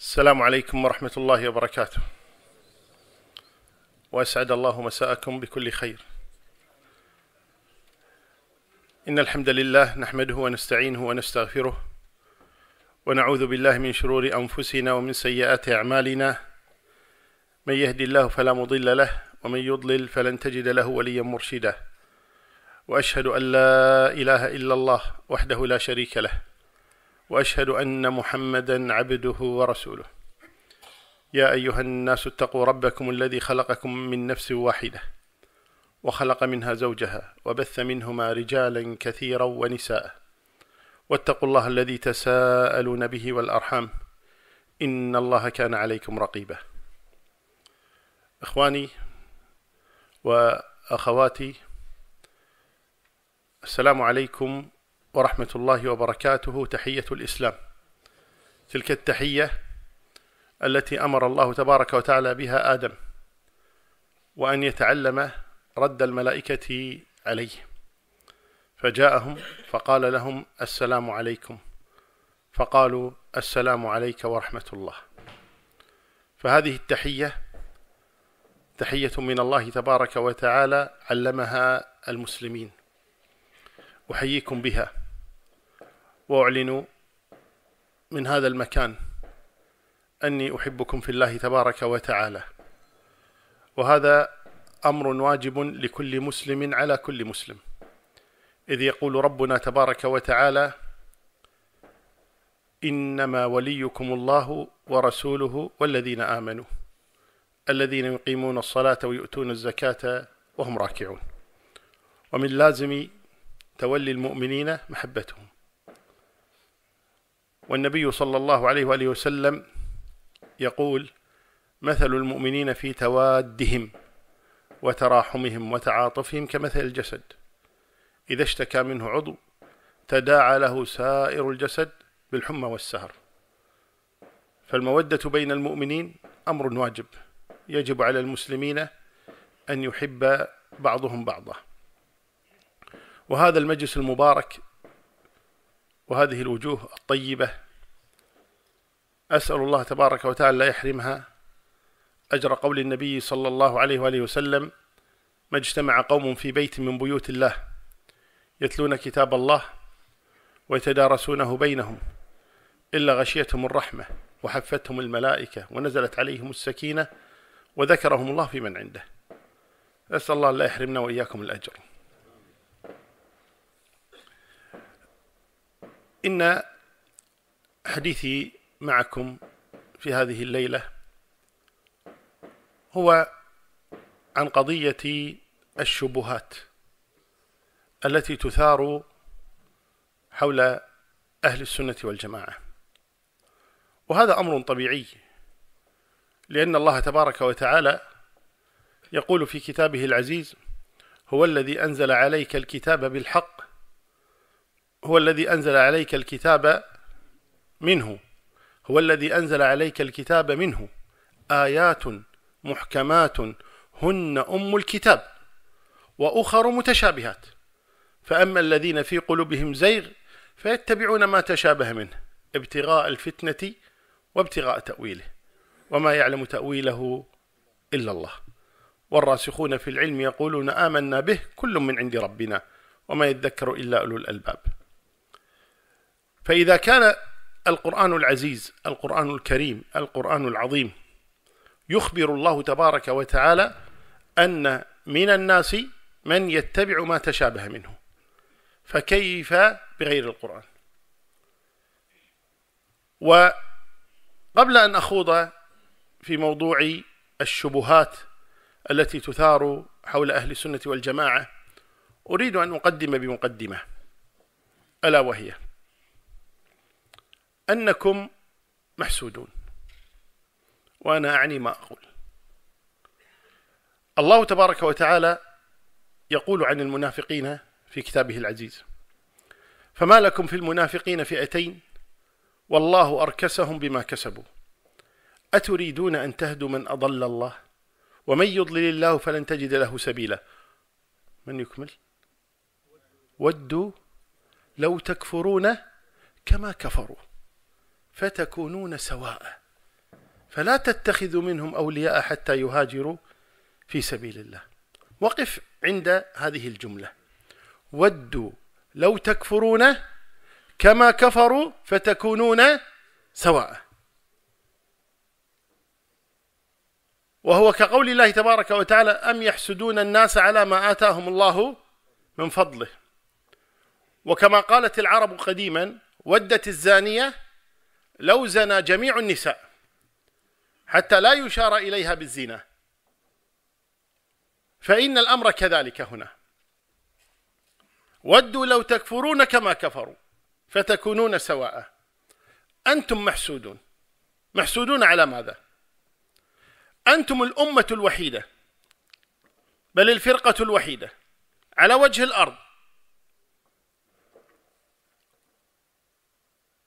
السلام عليكم ورحمة الله وبركاته وأسعد الله مساءكم بكل خير إن الحمد لله نحمده ونستعينه ونستغفره ونعوذ بالله من شرور أنفسنا ومن سيئات أعمالنا من يهدي الله فلا مضل له ومن يضلل فلن تجد له وليا مرشدا وأشهد أن لا إله إلا الله وحده لا شريك له واشهد ان محمدا عبده ورسوله يا ايها الناس اتقوا ربكم الذي خلقكم من نفس واحده وخلق منها زوجها وبث منهما رجالا كثيرا ونساء واتقوا الله الذي تساءلون به والارحام ان الله كان عليكم رقيبا اخواني واخواتي السلام عليكم ورحمة الله وبركاته تحية الإسلام تلك التحية التي أمر الله تبارك وتعالى بها آدم وأن يتعلم رد الملائكة عليه فجاءهم فقال لهم السلام عليكم فقالوا السلام عليك ورحمة الله فهذه التحية تحية من الله تبارك وتعالى علمها المسلمين أحييكم بها وأعلن من هذا المكان أني أحبكم في الله تبارك وتعالى وهذا أمر واجب لكل مسلم على كل مسلم إذ يقول ربنا تبارك وتعالى إنما وليكم الله ورسوله والذين آمنوا الذين يقيمون الصلاة ويؤتون الزكاة وهم راكعون ومن لازم تولي المؤمنين محبتهم والنبي صلى الله عليه وآله وسلم يقول مثل المؤمنين في توادهم وتراحمهم وتعاطفهم كمثل الجسد إذا اشتكى منه عضو تداعى له سائر الجسد بالحمى والسهر فالمودة بين المؤمنين أمر واجب يجب على المسلمين أن يحب بعضهم بعضا وهذا المجلس المبارك وهذه الوجوه الطيبة أسأل الله تبارك وتعالى لا يحرمها أجر قول النبي صلى الله عليه وآله وسلم ما اجتمع قوم في بيت من بيوت الله يتلون كتاب الله ويتدارسونه بينهم إلا غشيتهم الرحمة وحفتهم الملائكة ونزلت عليهم السكينة وذكرهم الله في من عنده أسأل الله لا يحرمنا وإياكم الأجر إن حديثي معكم في هذه الليلة هو عن قضية الشبهات التي تثار حول أهل السنة والجماعة وهذا أمر طبيعي لأن الله تبارك وتعالى يقول في كتابه العزيز هو الذي أنزل عليك الكتاب بالحق هو الذي أنزل عليك الكتاب منه هو الذي أنزل عليك الكتاب منه آيات محكمات هن أم الكتاب وأخر متشابهات فأما الذين في قلوبهم زيغ فيتبعون ما تشابه منه ابتغاء الفتنة وابتغاء تأويله وما يعلم تأويله إلا الله والراسخون في العلم يقولون آمنا به كل من عند ربنا وما يذكر إلا أولو الألباب فإذا كان القرآن العزيز القرآن الكريم القرآن العظيم يخبر الله تبارك وتعالى أن من الناس من يتبع ما تشابه منه فكيف بغير القرآن وقبل أن أخوض في موضوع الشبهات التي تثار حول أهل السنة والجماعة أريد أن أقدم بمقدمة ألا وهي أنكم محسودون وأنا أعني ما أقول الله تبارك وتعالى يقول عن المنافقين في كتابه العزيز فما لكم في المنافقين فئتين والله أركسهم بما كسبوا أتريدون أن تهدوا من أضل الله ومن يضلل الله فلن تجد له سبيلا من يكمل ودوا لو تكفرون كما كفروا فتكونون سواء فلا تتخذوا منهم أولياء حتى يهاجروا في سبيل الله وقف عند هذه الجملة ودوا لو تكفرون كما كفروا فتكونون سواء وهو كقول الله تبارك وتعالى أم يحسدون الناس على ما آتاهم الله من فضله وكما قالت العرب قديما ودت الزانية لو زنى جميع النساء حتى لا يشار إليها بالزنا فإن الأمر كذلك هنا ودوا لو تكفرون كما كفروا فتكونون سواء أنتم محسودون محسودون على ماذا؟ أنتم الأمة الوحيدة بل الفرقة الوحيدة على وجه الأرض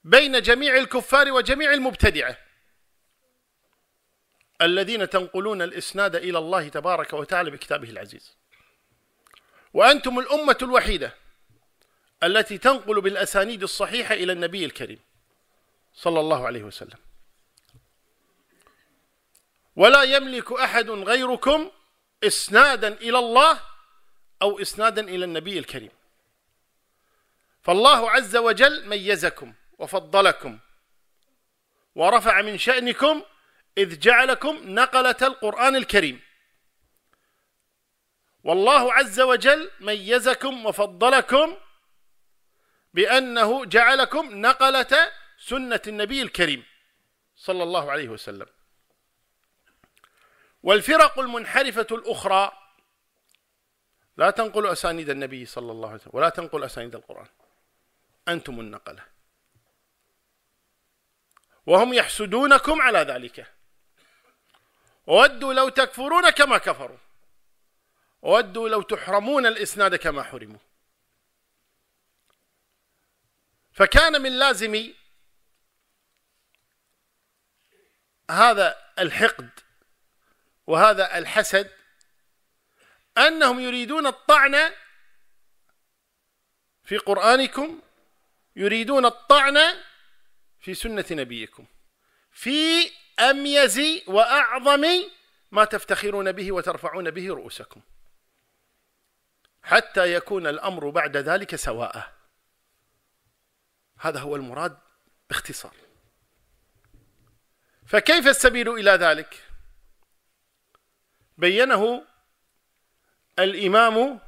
بين جميع الكفار وجميع المبتدعة الذين تنقلون الإسناد إلى الله تبارك وتعالى بكتابه العزيز وأنتم الأمة الوحيدة التي تنقل بالأسانيد الصحيحة إلى النبي الكريم صلى الله عليه وسلم ولا يملك أحد غيركم إسنادا إلى الله أو إسنادا إلى النبي الكريم فالله عز وجل ميزكم وفضلكم ورفع من شأنكم إذ جعلكم نقلة القرآن الكريم والله عز وجل ميزكم وفضلكم بأنه جعلكم نقلة سنة النبي الكريم صلى الله عليه وسلم والفرق المنحرفة الأخرى لا تنقل أسانيد النبي صلى الله عليه وسلم ولا تنقل أسانيد القرآن أنتم النقلة وهم يحسدونكم على ذلك ودوا لو تكفرون كما كفروا ودوا لو تحرمون الإسناد كما حرموا فكان من لازم هذا الحقد وهذا الحسد أنهم يريدون الطعن في قرآنكم يريدون الطعن في سنة نبيكم في أميز وأعظم ما تفتخرون به وترفعون به رؤوسكم حتى يكون الأمر بعد ذلك سواء هذا هو المراد باختصار فكيف السبيل إلى ذلك بينه الإمام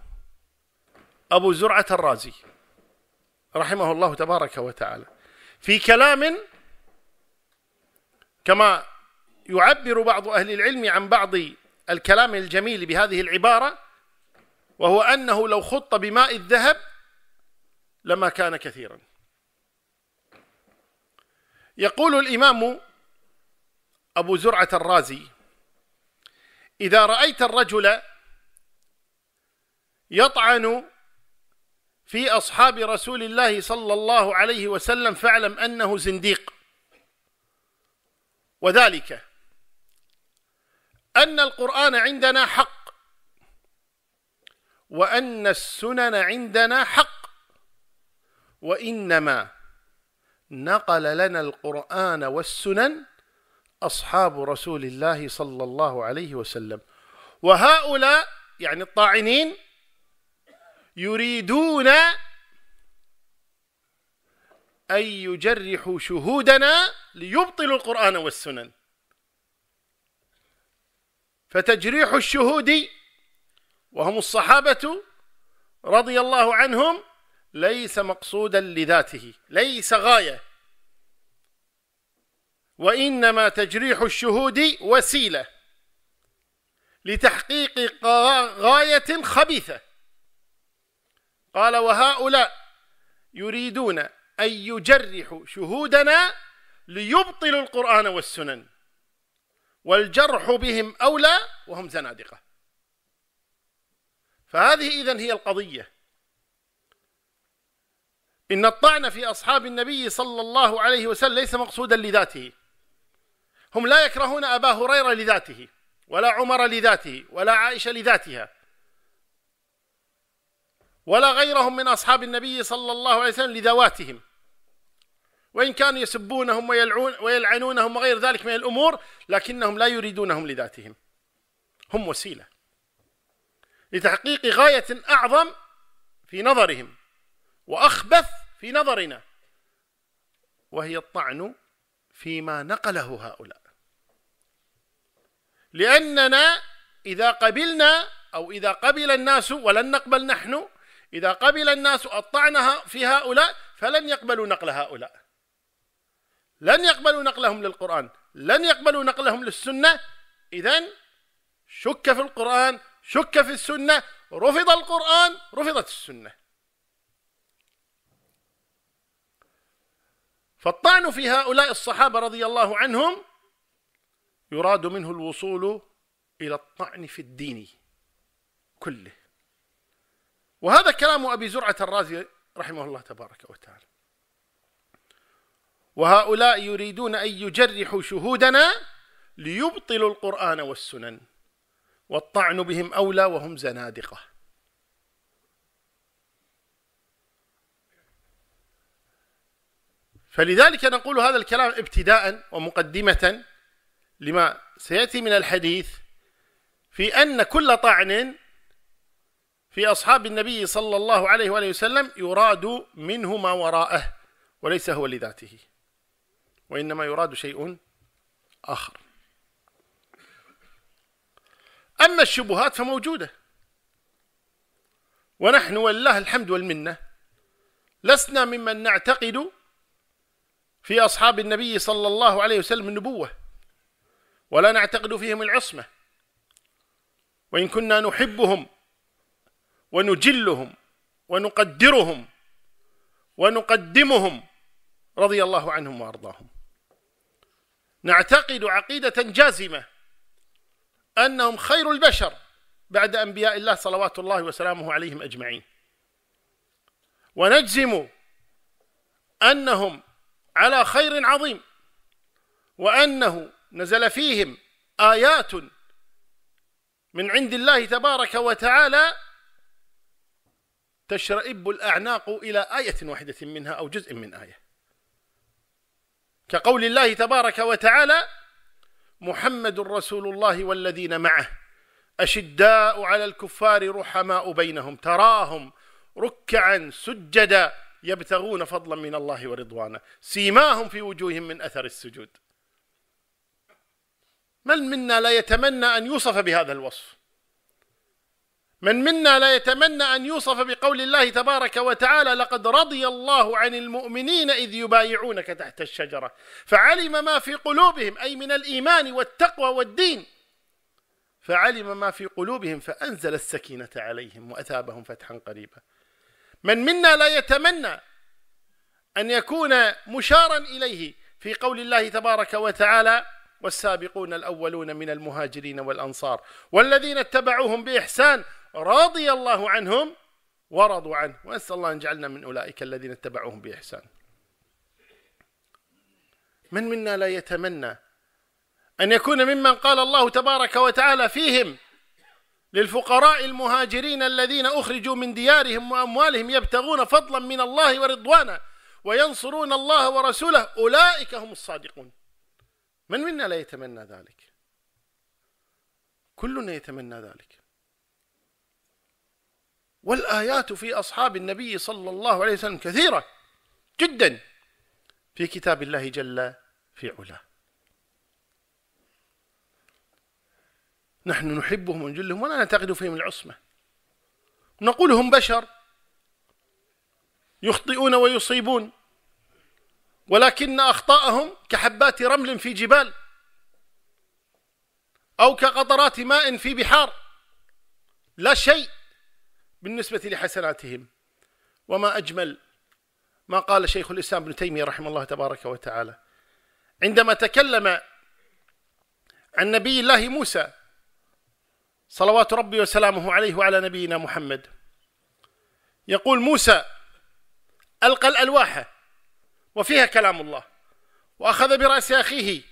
أبو زرعة الرازي رحمه الله تبارك وتعالى في كلام كما يعبر بعض أهل العلم عن بعض الكلام الجميل بهذه العبارة وهو أنه لو خط بماء الذهب لما كان كثيرا يقول الإمام أبو زرعة الرازي إذا رأيت الرجل يطعن في أصحاب رسول الله صلى الله عليه وسلم فاعلم أنه زنديق وذلك أن القرآن عندنا حق وأن السنن عندنا حق وإنما نقل لنا القرآن والسنن أصحاب رسول الله صلى الله عليه وسلم وهؤلاء يعني الطاعنين يريدون أن يجرحوا شهودنا ليبطلوا القرآن والسنن فتجريح الشهود وهم الصحابة رضي الله عنهم ليس مقصودا لذاته ليس غاية وإنما تجريح الشهود وسيلة لتحقيق غاية خبيثة قال وهؤلاء يريدون أن يجرحوا شهودنا ليبطلوا القرآن والسنن والجرح بهم أولى وهم زنادقة فهذه إذن هي القضية إن الطعن في أصحاب النبي صلى الله عليه وسلم ليس مقصودا لذاته هم لا يكرهون أبا هريرة لذاته ولا عمر لذاته ولا عائشة لذاتها ولا غيرهم من أصحاب النبي صلى الله عليه وسلم لذواتهم وإن كانوا يسبونهم ويلعون ويلعنونهم وغير ذلك من الأمور لكنهم لا يريدونهم لذاتهم هم وسيلة لتحقيق غاية أعظم في نظرهم وأخبث في نظرنا وهي الطعن فيما نقله هؤلاء لأننا إذا قبلنا أو إذا قبل الناس ولن نقبل نحن إذا قبل الناس أطعنها في هؤلاء فلن يقبلوا نقل هؤلاء لن يقبلوا نقلهم للقرآن لن يقبلوا نقلهم للسنة إذا شك في القرآن شك في السنة رفض القرآن رفضت السنة فالطعن في هؤلاء الصحابة رضي الله عنهم يراد منه الوصول إلى الطعن في الدين كله وهذا كلام أبي زرعة الرازي رحمه الله تبارك وتعالى وهؤلاء يريدون أن يجرحوا شهودنا ليبطلوا القرآن والسنن والطعن بهم أولى وهم زنادقة فلذلك نقول هذا الكلام ابتداء ومقدمة لما سيأتي من الحديث في أن كل طعن في أصحاب النبي صلى الله عليه وآله وسلم يراد منه ما وراءه وليس هو لذاته وإنما يراد شيء آخر أما الشبهات فموجودة ونحن ولله الحمد والمنة لسنا ممن نعتقد في أصحاب النبي صلى الله عليه وسلم النبوة ولا نعتقد فيهم العصمة وإن كنا نحبهم ونجلهم ونقدرهم ونقدمهم رضي الله عنهم وارضاهم نعتقد عقيده جازمه انهم خير البشر بعد انبياء الله صلوات الله وسلامه عليهم اجمعين ونجزم انهم على خير عظيم وانه نزل فيهم ايات من عند الله تبارك وتعالى تشرئب الأعناق إلى آية واحدة منها أو جزء من آية كقول الله تبارك وتعالى محمد رسول الله والذين معه أشداء على الكفار رحماء بينهم تراهم ركعا سجدا يبتغون فضلا من الله ورضوانه سيماهم في وجوههم من أثر السجود من منا لا يتمنى أن يوصف بهذا الوصف من منا لا يتمنى ان يوصف بقول الله تبارك وتعالى لقد رضي الله عن المؤمنين اذ يبايعونك تحت الشجره فعلم ما في قلوبهم اي من الايمان والتقوى والدين فعلم ما في قلوبهم فانزل السكينه عليهم واثابهم فتحا قريبا من منا لا يتمنى ان يكون مشارا اليه في قول الله تبارك وتعالى والسابقون الاولون من المهاجرين والانصار والذين اتبعوهم باحسان رضي الله عنهم ورضوا عنه وأسأل الله أن يجعلنا من أولئك الذين اتبعوهم بإحسان من منا لا يتمنى أن يكون ممن قال الله تبارك وتعالى فيهم للفقراء المهاجرين الذين أخرجوا من ديارهم وأموالهم يبتغون فضلا من الله ورضوانا وينصرون الله ورسوله أولئك هم الصادقون من منا لا يتمنى ذلك كلنا يتمنى ذلك والآيات في أصحاب النبي صلى الله عليه وسلم كثيرة جدا في كتاب الله جل في علاه نحن نحبهم ونجلهم ولا نعتقد فيهم العصمة نقول هم بشر يخطئون ويصيبون ولكن أخطاءهم كحبات رمل في جبال أو كقطرات ماء في بحار لا شيء بالنسبة لحسناتهم وما أجمل ما قال شيخ الإسلام ابن تيمية رحمه الله تبارك وتعالى عندما تكلم عن نبي الله موسى صلوات ربي وسلامه عليه وعلى نبينا محمد يقول موسى ألقى الألواح وفيها كلام الله وأخذ برأس أخيه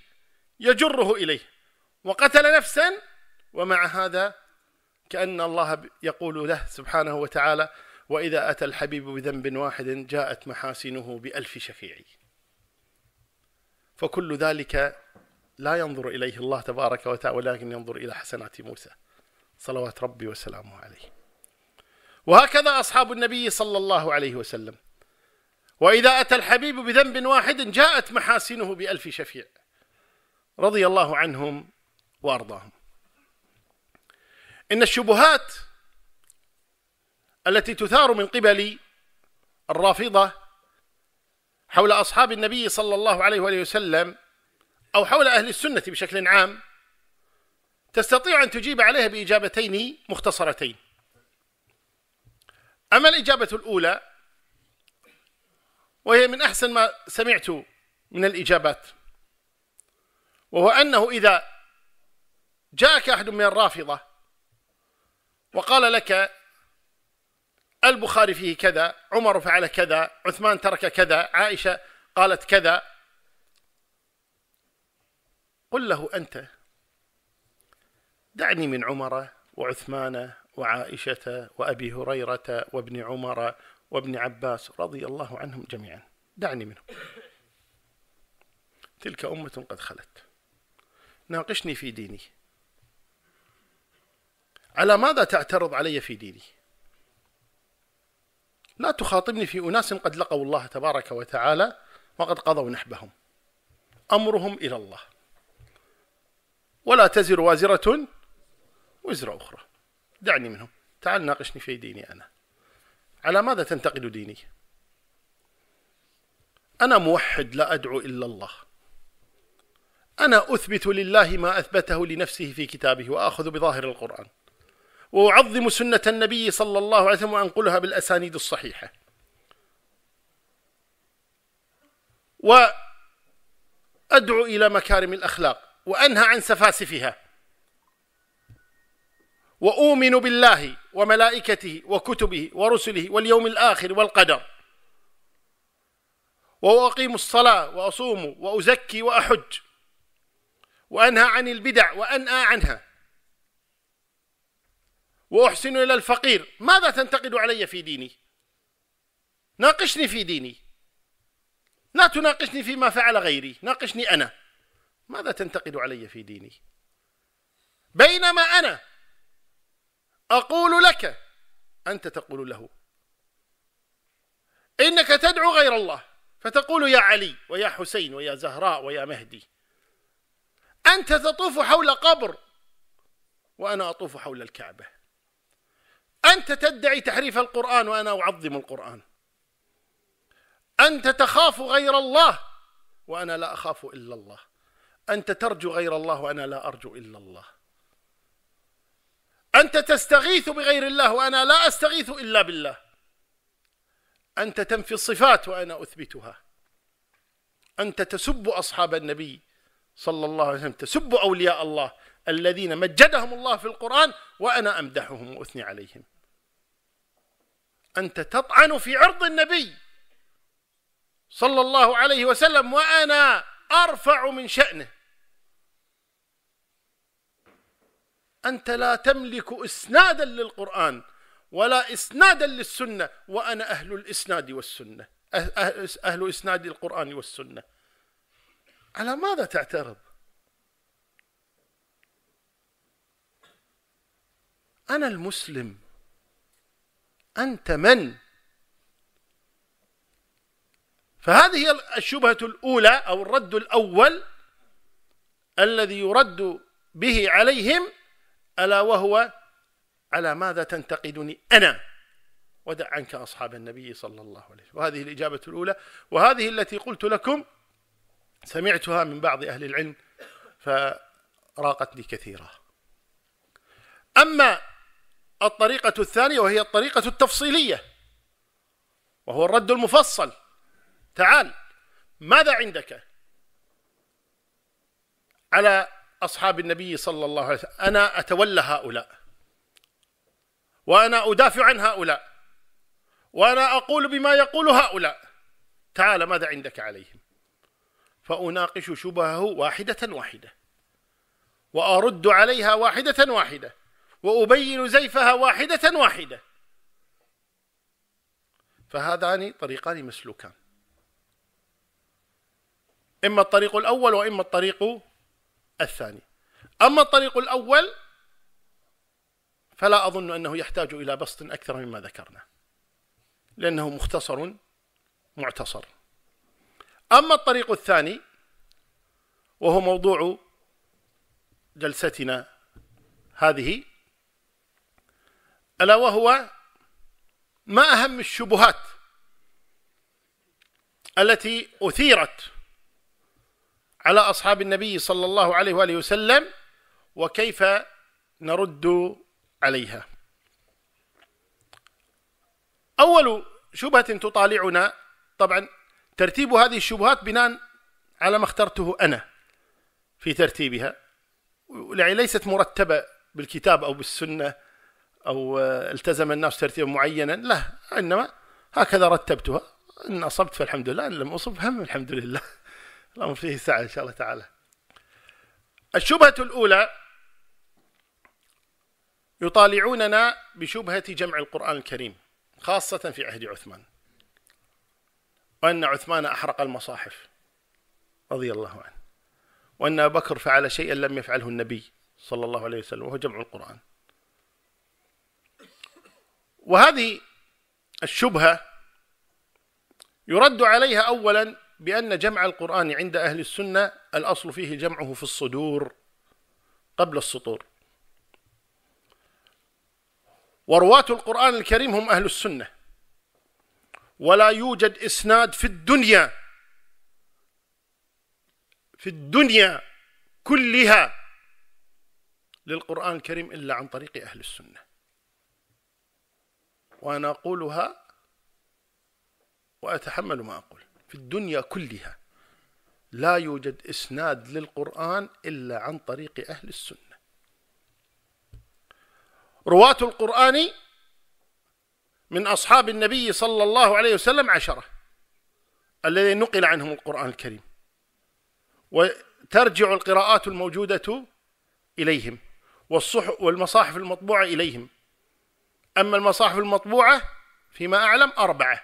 يجره إليه وقتل نفسا ومع هذا كأن الله يقول له سبحانه وتعالى وإذا أتى الحبيب بذنب واحد جاءت محاسنه بألف شفيع فكل ذلك لا ينظر إليه الله تبارك وتعالى ولكن ينظر إلى حسنات موسى صلوات ربي وسلامه عليه وهكذا أصحاب النبي صلى الله عليه وسلم وإذا أتى الحبيب بذنب واحد جاءت محاسنه بألف شفيع رضي الله عنهم وأرضاهم إن الشبهات التي تثار من قبل الرافضة حول أصحاب النبي صلى الله عليه وآله وسلم أو حول أهل السنة بشكل عام تستطيع أن تجيب عليها بإجابتين مختصرتين أما الإجابة الأولى وهي من أحسن ما سمعت من الإجابات وهو أنه إذا جاءك أحد من الرافضة وقال لك البخاري فيه كذا عمر فعل كذا عثمان ترك كذا عائشة قالت كذا قل له أنت دعني من عمر وعثمان وعائشة وأبي هريرة وابن عمر وابن عباس رضي الله عنهم جميعا دعني منهم تلك أمة قد خلت ناقشني في ديني على ماذا تعترض علي في ديني لا تخاطبني في أناس قد لقوا الله تبارك وتعالى وقد قضوا نحبهم أمرهم إلى الله ولا تزر وازرة وزر أخرى دعني منهم تعال ناقشني في ديني أنا على ماذا تنتقد ديني أنا موحد لا أدعو إلا الله أنا أثبت لله ما أثبته لنفسه في كتابه وآخذ بظاهر القرآن وأعظم سنة النبي صلى الله عليه وسلم وأنقلها بالأسانيد الصحيحة وأدعو إلى مكارم الأخلاق وأنهى عن سفاسفها وأؤمن بالله وملائكته وكتبه ورسله واليوم الآخر والقدر وأقيم الصلاة وأصوم وأزكي وأحج وأنهى عن البدع وأنأى عنها وأحسن إلى الفقير ماذا تنتقد علي في ديني ناقشني في ديني لا تناقشني فيما فعل غيري ناقشني أنا ماذا تنتقد علي في ديني بينما أنا أقول لك أنت تقول له إنك تدعو غير الله فتقول يا علي ويا حسين ويا زهراء ويا مهدي أنت تطوف حول قبر وأنا أطوف حول الكعبة أنت تدعي تحريف القرآن وأنا أعظم القرآن أنت تخاف غير الله وأنا لا أخاف إلا الله أنت ترجو غير الله وأنا لا أرجو إلا الله أنت تستغيث بغير الله وأنا لا أستغيث إلا بالله أنت تنفي الصفات وأنا أثبتها أنت تسب أصحاب النبي صلى الله عليه وسلم تسب أولياء الله الذين مجدهم الله في القرآن وأنا أمدحهم وأثني عليهم أنت تطعن في عرض النبي صلى الله عليه وسلم وأنا أرفع من شأنه أنت لا تملك إسنادا للقرآن ولا إسنادا للسنة وأنا أهل الإسناد والسنة أه-، أه-، أهل إسناد القرآن والسنة على ماذا تعترض؟ أنا المسلم أنت من؟ فهذه هي الشبهة الأولى أو الرد الأول الذي يرد به عليهم ألا وهو على ماذا تنتقدني أنا ودع عنك أصحاب النبي صلى الله عليه وسلم وهذه الإجابة الأولى وهذه التي قلت لكم سمعتها من بعض أهل العلم فراقتني كثيرا أما الطريقة الثانية وهي الطريقة التفصيلية وهو الرد المفصل تعال ماذا عندك على أصحاب النبي صلى الله عليه وسلم أنا أتولى هؤلاء وأنا أدافع عن هؤلاء وأنا أقول بما يقول هؤلاء تعال ماذا عندك عليهم فأناقش شبهه واحدة واحدة وأرد عليها واحدة واحدة وأبين زيفها واحدة واحدة فهذان طريقان مسلوكان إما الطريق الأول وإما الطريق الثاني أما الطريق الأول فلا أظن أنه يحتاج إلى بسط أكثر مما ذكرنا لأنه مختصر معتصر أما الطريق الثاني وهو موضوع جلستنا هذه ألا وهو ما أهم الشبهات التي أثيرت على أصحاب النبي صلى الله عليه وآله وسلم وكيف نرد عليها أول شبهة تطالعنا طبعا ترتيب هذه الشبهات بناء على ما اخترته أنا في ترتيبها ليست مرتبة بالكتاب أو بالسنة أو التزم الناس ترتيبا معينا لا إنما هكذا رتبتها إن أصبت فالحمد لله إن لم أصب هم الحمد لله الأمر فيه سعة إن شاء الله تعالى الشبهة الأولى يطالعوننا بشبهة جمع القرآن الكريم خاصة في عهد عثمان وأن عثمان أحرق المصاحف رضي الله عنه وأن بكر فعل شيئا لم يفعله النبي صلى الله عليه وسلم وهو جمع القرآن وهذه الشبهة يرد عليها أولا بأن جمع القرآن عند أهل السنة الأصل فيه جمعه في الصدور قبل السطور ورواة القرآن الكريم هم أهل السنة ولا يوجد إسناد في الدنيا في الدنيا كلها للقرآن الكريم إلا عن طريق أهل السنة وأنا أقولها وأتحمل ما أقول في الدنيا كلها لا يوجد إسناد للقرآن إلا عن طريق أهل السنة رواة القرآن من أصحاب النبي صلى الله عليه وسلم عشرة الذين نقل عنهم القرآن الكريم وترجع القراءات الموجودة إليهم والصح والمصاحف المطبوعة إليهم أما المصاحف المطبوعة فيما أعلم أربعة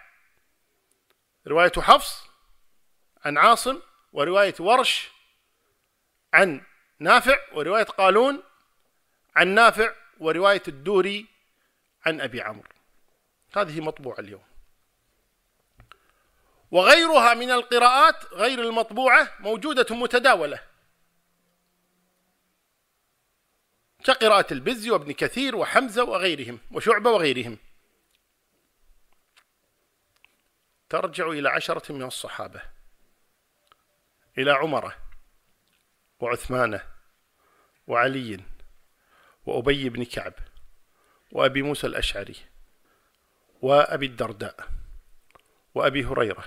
رواية حفص عن عاصم ورواية ورش عن نافع ورواية قالون عن نافع ورواية الدوري عن أبي عمرو هذه مطبوعة اليوم وغيرها من القراءات غير المطبوعة موجودة متداولة كقراءة البزي وابن كثير وحمزة وغيرهم وشعبة وغيرهم ترجع إلى عشرة من الصحابة إلى عمر وعثمان وعلي وأبي بن كعب وأبي موسى الأشعري وأبي الدرداء وأبي هريرة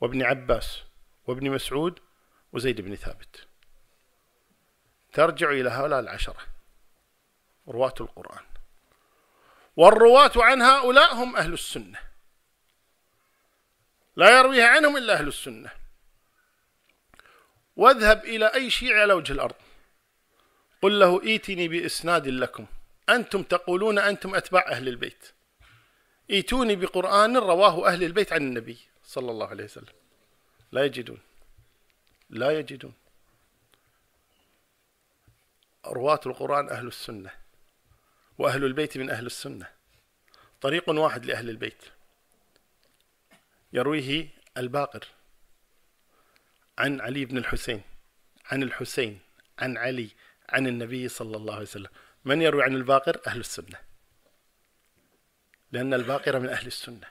وابن عباس وابن مسعود وزيد بن ثابت ترجع إلى هؤلاء العشرة رواة القرآن والرواة عن هؤلاء هم أهل السنة لا يرويها عنهم إلا أهل السنة واذهب إلى أي شيء على وجه الأرض قل له ايتني بإسناد لكم أنتم تقولون أنتم أتباع أهل البيت ايتوني بقرآن رواه أهل البيت عن النبي صلى الله عليه وسلم لا يجدون لا يجدون رواة القرآن أهل السنة وأهل البيت من أهل السنة طريق واحد لأهل البيت يرويه الباقر عن علي بن الحسين عن الحسين عن علي عن النبي صلى الله عليه وسلم من يروي عن الباقر أهل السنة لأن الباقر من أهل السنة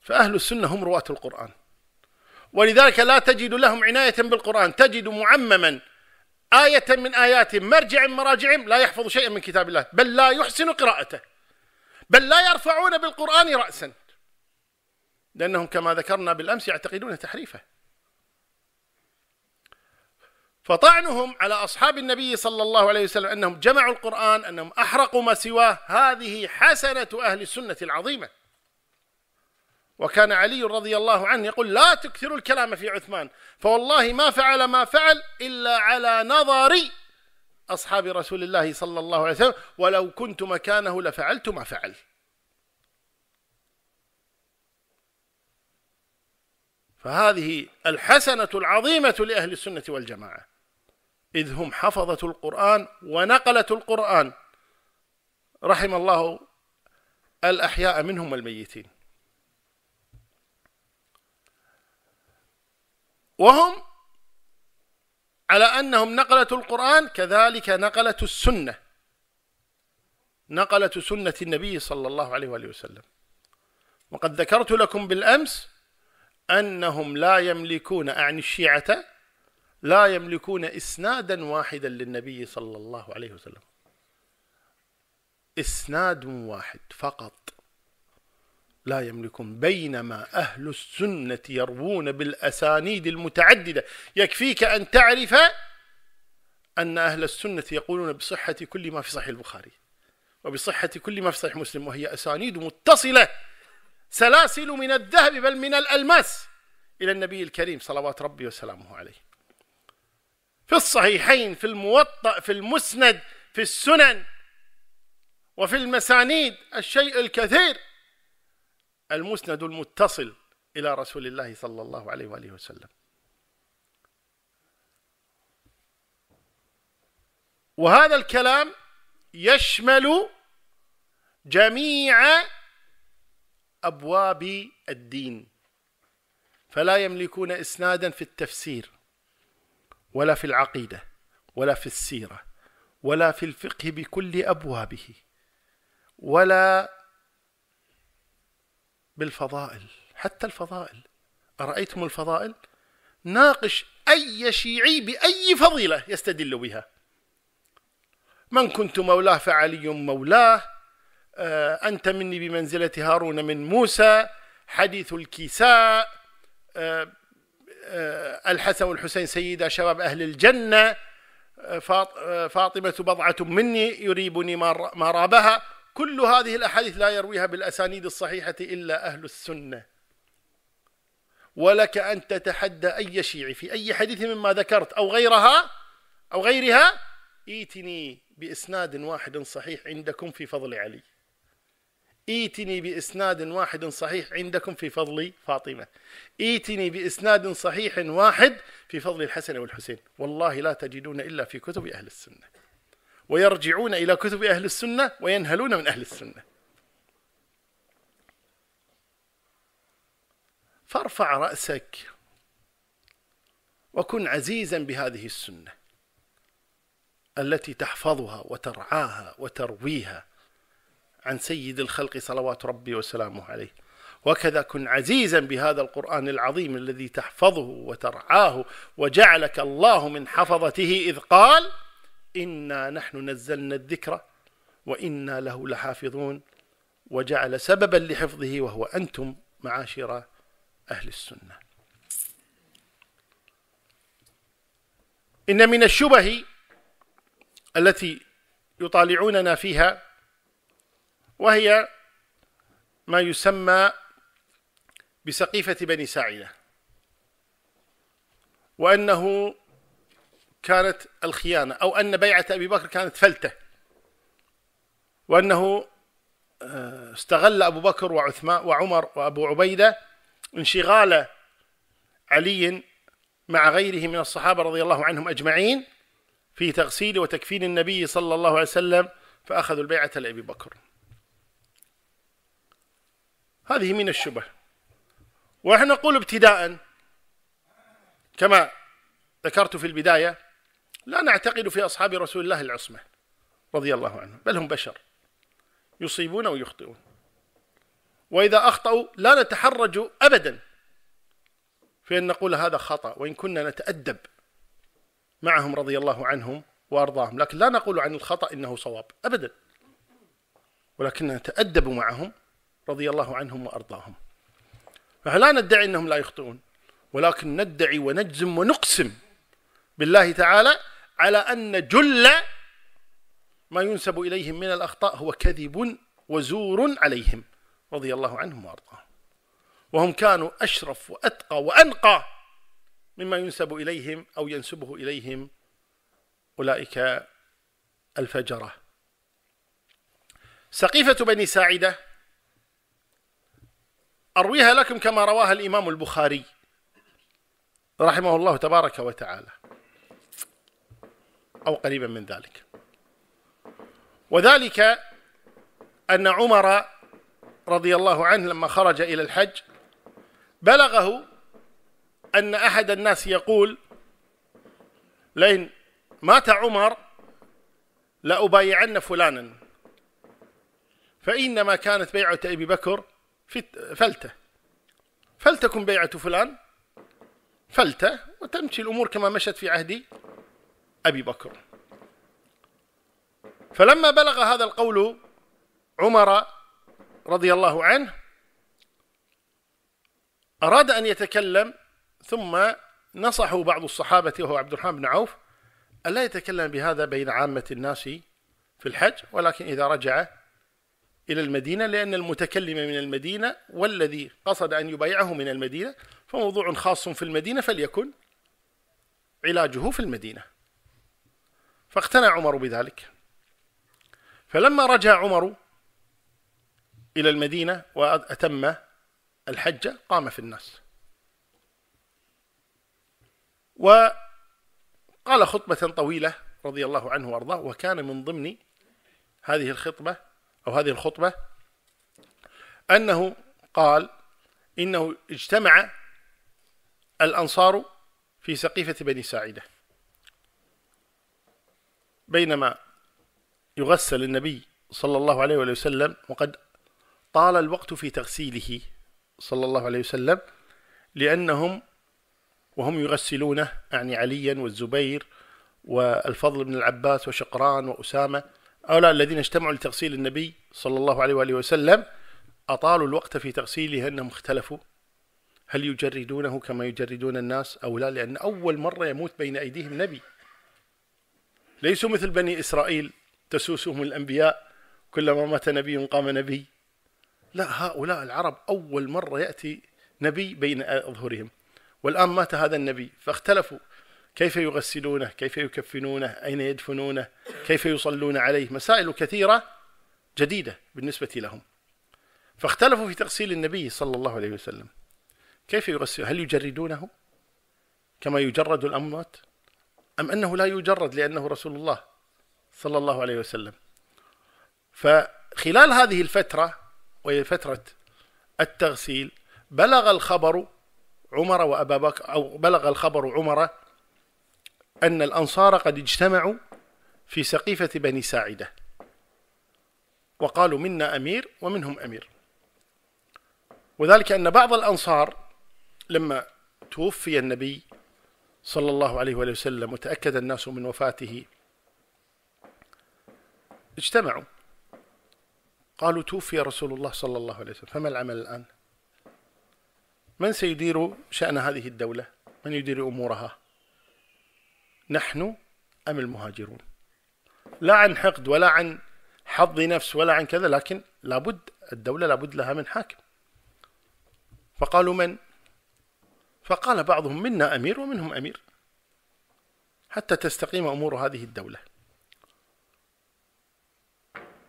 فأهل السنة هم رواة القرآن ولذلك لا تجد لهم عناية بالقرآن تجد معمما آية من آيات مرجع مراجع مراجعهم لا يحفظ شيئا من كتاب الله بل لا يحسن قراءته بل لا يرفعون بالقرآن رأسا لأنهم كما ذكرنا بالأمس يعتقدون تحريفه فطعنهم على أصحاب النبي صلى الله عليه وسلم أنهم جمعوا القرآن أنهم أحرقوا ما سواه هذه حسنة أهل السنة العظيمة وكان علي رضي الله عنه يقول لا تكثروا الكلام في عثمان فوالله ما فعل ما فعل إلا على نظر أصحاب رسول الله صلى الله عليه وسلم ولو كنت مكانه لفعلت ما فعل فهذه الحسنة العظيمة لأهل السنة والجماعة إذ هم حفظة القرآن ونقلة القرآن رحم الله الأحياء منهم والميتين وهم على انهم نقلة القرآن كذلك نقلة السنة نقلة سنة النبي صلى الله عليه واله وسلم وقد ذكرت لكم بالامس انهم لا يملكون اعني الشيعة لا يملكون اسنادا واحدا للنبي صلى الله عليه وسلم اسناد واحد فقط لا يملكون بينما أهل السنة يروون بالأسانيد المتعددة يكفيك أن تعرف أن أهل السنة يقولون بصحة كل ما في صحيح البخاري وبصحة كل ما في صحيح مسلم وهي أسانيد متصلة سلاسل من الذهب بل من الألماس إلى النبي الكريم صلوات ربي وسلامه عليه في الصحيحين في الموطأ في المسند في السنن وفي المسانيد الشيء الكثير المسند المتصل إلى رسول الله صلى الله عليه وآله وسلم وهذا الكلام يشمل جميع أبواب الدين فلا يملكون إسنادا في التفسير ولا في العقيدة ولا في السيرة ولا في الفقه بكل أبوابه ولا بالفضائل حتى الفضائل أرأيتم الفضائل ناقش أي شيعي بأي فضيلة يستدل بها من كنت مولاه فعلي مولاه آه، أنت مني بمنزلة هارون من موسى حديث الكساء آه، آه، الحسن والحسين سيدا شباب أهل الجنة فاطمة بضعة مني يريبني ما رابها كل هذه الاحاديث لا يرويها بالاسانيد الصحيحه الا اهل السنه ولك ان تتحدى اي شيعي في اي حديث مما ذكرت او غيرها او غيرها ايتني باسناد واحد صحيح عندكم في فضل علي ايتني باسناد واحد صحيح عندكم في فضل فاطمه ايتني باسناد صحيح واحد في فضل الحسن والحسين والله لا تجدون الا في كتب اهل السنه ويرجعون إلى كتب أهل السنة وينهلون من أهل السنة فارفع رأسك وكن عزيزا بهذه السنة التي تحفظها وترعاها وترويها عن سيد الخلق صلوات ربي وسلامه عليه وكذا كن عزيزا بهذا القرآن العظيم الذي تحفظه وترعاه وجعلك الله من حفظته إذ قال إنا نحن نزلنا الذكر وإنا له لحافظون وجعل سببا لحفظه وهو أنتم معاشر أهل السنة إن من الشبه التي يطالعوننا فيها وهي ما يسمى بسقيفة بني ساعدة وأنه كانت الخيانة أو أن بيعة أبي بكر كانت فلتة وأنه آه، استغل أبو بكر وعثمان وعمر وأبو عبيدة انشغال علي مع غيره من الصحابة رضي الله عنهم أجمعين في تغسيل وتكفين النبي صلى الله عليه وسلم فأخذوا البيعة لأبي بكر هذه من الشبه ونحن نقول ابتداء كما ذكرت في البداية لا نعتقد في أصحاب رسول الله العصمة رضي الله عنهم بل هم بشر يصيبون ويخطئون وإذا أخطأوا لا نتحرج أبدا في أن نقول هذا خطأ وإن كنا نتأدب معهم رضي الله عنهم وأرضاهم لكن لا نقول عن الخطأ إنه صواب أبدا ولكن نتأدب معهم رضي الله عنهم وأرضاهم فلا ندعي أنهم لا يخطئون ولكن ندعي ونجزم ونقسم بالله تعالى على أن جل ما ينسب إليهم من الأخطاء هو كذب وزور عليهم رضي الله عنهم وأرضاهم وهم كانوا أشرف وأتقى وأنقى مما ينسب إليهم أو ينسبه إليهم أولئك الفجرة سقيفة بني ساعدة أرويها لكم كما رواها الإمام البخاري رحمه الله تبارك وتعالى أو قريبا من ذلك وذلك أن عمر رضي الله عنه لما خرج إلى الحج بلغه أن أحد الناس يقول لئن مات عمر لأبايعن فلانا فإنما كانت بيعة أبي بكر فلتة فلتكن بيعة فلان فلتة وتمشي الأمور كما مشت في عهد أبي بكر فلما بلغ هذا القول عمر رضي الله عنه أراد أن يتكلم ثم نصح بعض الصحابة وهو عبد الرحمن بن عوف ألا يتكلم بهذا بين عامة الناس في الحج ولكن إذا رجع إلى المدينة لأن المتكلم من المدينة والذي قصد أن يبايعه من المدينة فموضوع خاص في المدينة فليكن علاجه في المدينه فاقتنع عمر بذلك فلما رجع عمر إلى المدينة وأتم الحج قام في الناس وقال خطبة طويلة رضي الله عنه وأرضاه وكان من ضمن هذه الخطبة أو هذه الخطبة أنه قال إنه اجتمع الأنصار في سقيفة بني ساعده بينما يغسل النبي صلى الله عليه وسلم وقد طال الوقت في تغسيله صلى الله عليه وسلم لأنهم وهم يغسلونه يعني عليا والزبير والفضل بن العباس وشقران وأسامة هؤلاء الذين اجتمعوا لتغسيل النبي صلى الله عليه وآله وسلم أطالوا الوقت في تغسيله أنهم اختلفوا هل يجردونه كما يجردون الناس أو لا لأن أول مرة يموت بين أيديهم نبي ليسوا مثل بني إسرائيل تسوسهم الأنبياء كلما مات نبي قام نبي لا هؤلاء العرب أول مرة يأتي نبي بين أظهرهم والآن مات هذا النبي فاختلفوا كيف يغسلونه كيف يكفنونه أين يدفنونه كيف يصلون عليه مسائل كثيرة جديدة بالنسبة لهم فاختلفوا في تغسيل النبي صلى الله عليه وسلم كيف يغسل هل يجردونه كما يجرد الأموات أم أنه لا يجرد لأنه رسول الله صلى الله عليه وسلم فخلال هذه الفترة وهي فترة التغسيل بلغ الخبر عمر وأبا بكر أو بلغ الخبر عمر أن الأنصار قد اجتمعوا في سقيفة بني ساعدة وقالوا منا أمير ومنهم أمير وذلك أن بعض الأنصار لما توفي النبي صلى الله عليه وآله وسلم وتأكد الناس من وفاته اجتمعوا قالوا توفي رسول الله صلى الله عليه وسلم فما العمل الآن من سيدير شأن هذه الدولة من يدير أمورها نحن أم المهاجرون لا عن حقد ولا عن حظ نفس ولا عن كذا لكن لابد الدولة لابد لها من حاكم فقالوا من فقال بعضهم منا أمير ومنهم أمير حتى تستقيم أمور هذه الدولة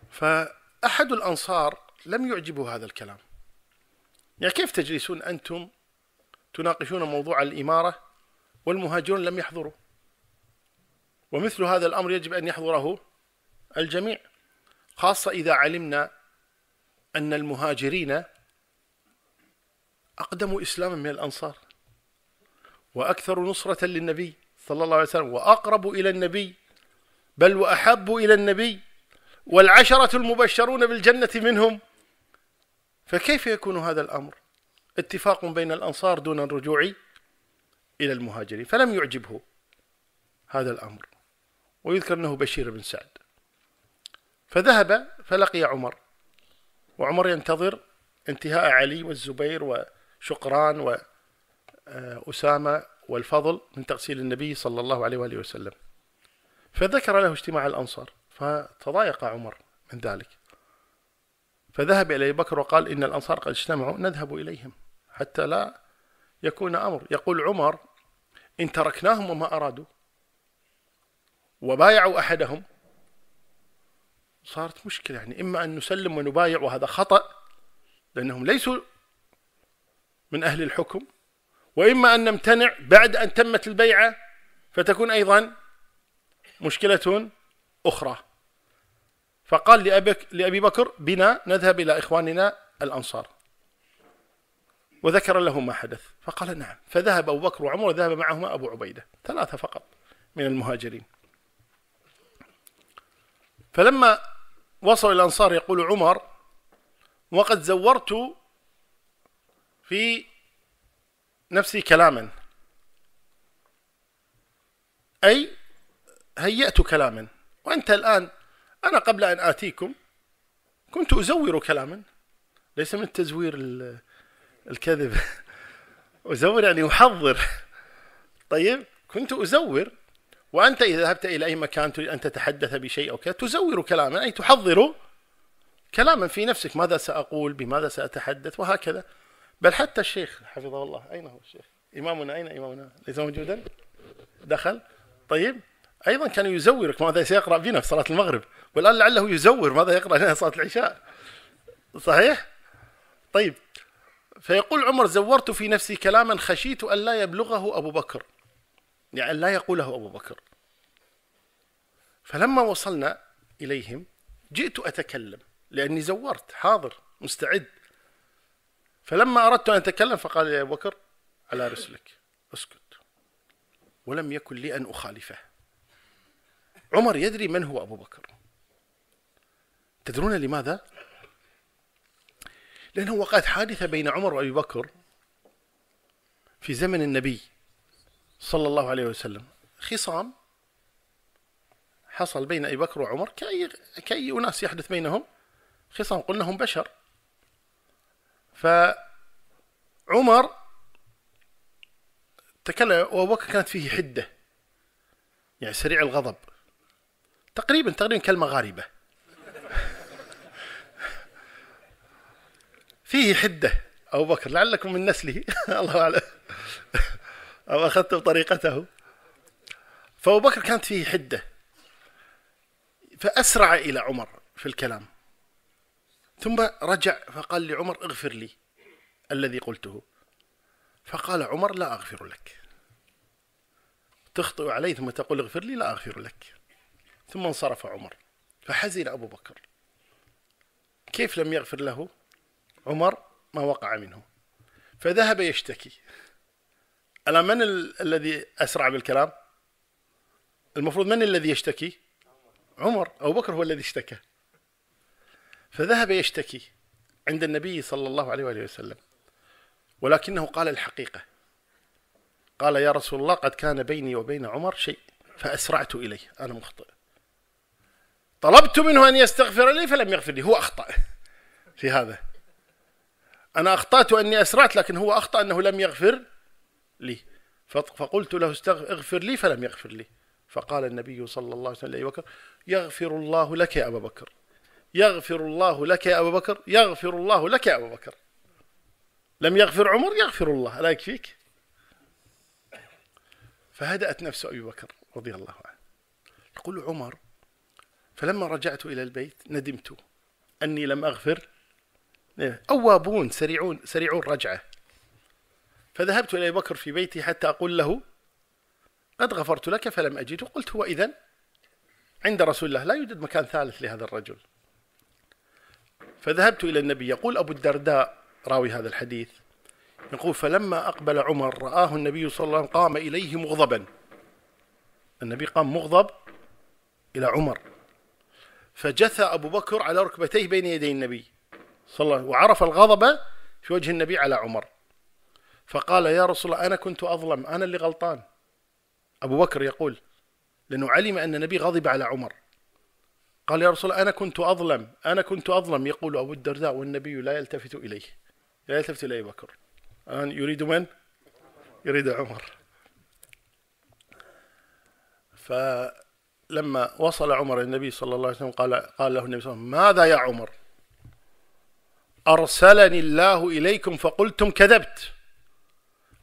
فأحد الأنصار لم يعجبه هذا الكلام يعني كيف تجلسون أنتم تناقشون موضوع الإمارة والمهاجرون لم يحضروا ومثل هذا الأمر يجب أن يحضره الجميع خاصة إذا علمنا أن المهاجرين أقدموا إسلاما من الأنصار وأكثر نصرة للنبي صلى الله عليه وسلم وأقرب إلى النبي بل وأحب إلى النبي والعشرة المبشرون بالجنة منهم فكيف يكون هذا الأمر اتفاق بين الأنصار دون الرجوع إلى المهاجرين فلم يعجبه هذا الأمر ويذكر أنه بشير بن سعد فذهب فلقي عمر وعمر ينتظر انتهاء علي والزبير وشقران و آه، أسامة والفضل من تغسيل النبي صلى الله عليه وآله وسلم فذكر له اجتماع الأنصار فتضايق عمر من ذلك فذهب إلى أبي بكر وقال إن الأنصار قد اجتمعوا نذهب إليهم حتى لا يكون أمر يقول عمر إن تركناهم وما أرادوا وبايعوا أحدهم صارت مشكلة يعني إما أن نسلم ونبايع وهذا خطأ لأنهم ليسوا من أهل الحكم وإما أن نمتنع بعد أن تمت البيعة فتكون أيضا مشكلة أخرى فقال لأبك لأبي بكر بنا نذهب إلى إخواننا الأنصار وذكر له ما حدث فقال نعم فذهب أبو بكر وعمر وذهب معهما أبو عبيدة ثلاثة فقط من المهاجرين فلما وصلوا الأنصار يقول عمر وقد زورت في نفسي كلاما أي هيأت كلاما وأنت الآن أنا قبل أن آتيكم كنت أزور كلاما ليس من التزوير الكذب أزور يعني أحضر طيب كنت أزور وأنت إذا ذهبت إلى أي مكان تريد أن تتحدث بشيء أو كذا تزور كلاما أي تحضر كلاما في نفسك ماذا سأقول بماذا سأتحدث وهكذا بل حتى الشيخ حفظه الله أين هو الشيخ إمامنا أين إمامنا ليس موجودا دخل طيب أيضا كان يزورك ماذا سيقرأ بنا في صلاة المغرب والآن لعله يزور ماذا يقرأ لنا صلاة العشاء صحيح طيب فيقول عمر زورت في نفسي كلاما خشيت أن لا يبلغه أبو بكر يعني لا يقوله أبو بكر فلما وصلنا إليهم جئت أتكلم لأني زورت حاضر مستعد فلما أردت أن أتكلم فقال لي أبو بكر على رسلك اسكت ولم يكن لي أن أخالفه عمر يدري من هو أبو بكر تدرون لماذا؟ لأنه وقعت حادثة بين عمر وأبي بكر في زمن النبي صلى الله عليه وسلم خصام حصل بين أبي بكر وعمر كأي, كأي أناس يحدث بينهم خصام قلنا هم بشر فعمر تكلم وابو بكر كانت فيه حده يعني سريع الغضب تقريبا تقريبا كلمه غريبه فيه حده ابو بكر لعلكم من نسله الله اعلم او اخذتم طريقته فابو بكر كانت فيه حده فاسرع الى عمر في الكلام ثم رجع فقال لعمر اغفر لي الذي قلته فقال عمر لا أغفر لك تخطئ علي ثم تقول اغفر لي لا أغفر لك ثم انصرف عمر فحزن أبو بكر كيف لم يغفر له عمر ما وقع منه فذهب يشتكي ألا من ال- الذي أسرع بالكلام المفروض من الذي يشتكي عمر أبو بكر هو الذي اشتكى فذهب يشتكي عند النبي صلى الله عليه وآله وسلم ولكنه قال الحقيقة قال يا رسول الله قد كان بيني وبين عمر شيء فأسرعت إليه أنا مخطئ طلبت منه أن يستغفر لي فلم يغفر لي هو أخطأ في هذا أنا أخطأت أني أسرعت لكن هو أخطأ أنه لم يغفر لي فقلت له اغفر لي فلم يغفر لي فقال النبي صلى الله عليه وسلم يغفر الله لك يا أبا بكر يغفر الله لك يا أبا بكر يغفر الله لك يا أبا بكر لم يغفر عمر يغفر الله ألا يكفيك فهدأت نفس أبي بكر رضي الله عنه يقول عمر فلما رجعت إلى البيت ندمت أني لم أغفر أوابون سريعون سريعون رجعة فذهبت إلى أبي بكر في بيتي حتى أقول له قد غفرت لك فلم أجده قلت هو إذن عند رسول الله لا يوجد مكان ثالث لهذا الرجل فذهبت إلى النبي يقول أبو الدرداء راوي هذا الحديث يقول فلما أقبل عمر رآه النبي صلى الله عليه وسلم قام إليه مغضبا النبي قام مغضب إلى عمر فجثى أبو بكر على ركبتيه بين يدي النبي صلى الله عليه وسلم وعرف الغضب في وجه النبي على عمر فقال يا رسول الله أنا كنت أظلم أنا اللي غلطان أبو بكر يقول لأنه علم أن النبي غضب على عمر قال يا رسول الله أنا كنت أظلم أنا كنت أظلم يقول أبو الدرداء والنبي لا يلتفت إليه لا يلتفت إلى أبي بكر الآن يريد من؟ يريد عمر فلما وصل عمر النبي صلى الله عليه وسلم قال قال له النبي صلى الله عليه وسلم ماذا يا عمر؟ أرسلني الله إليكم فقلتم كذبت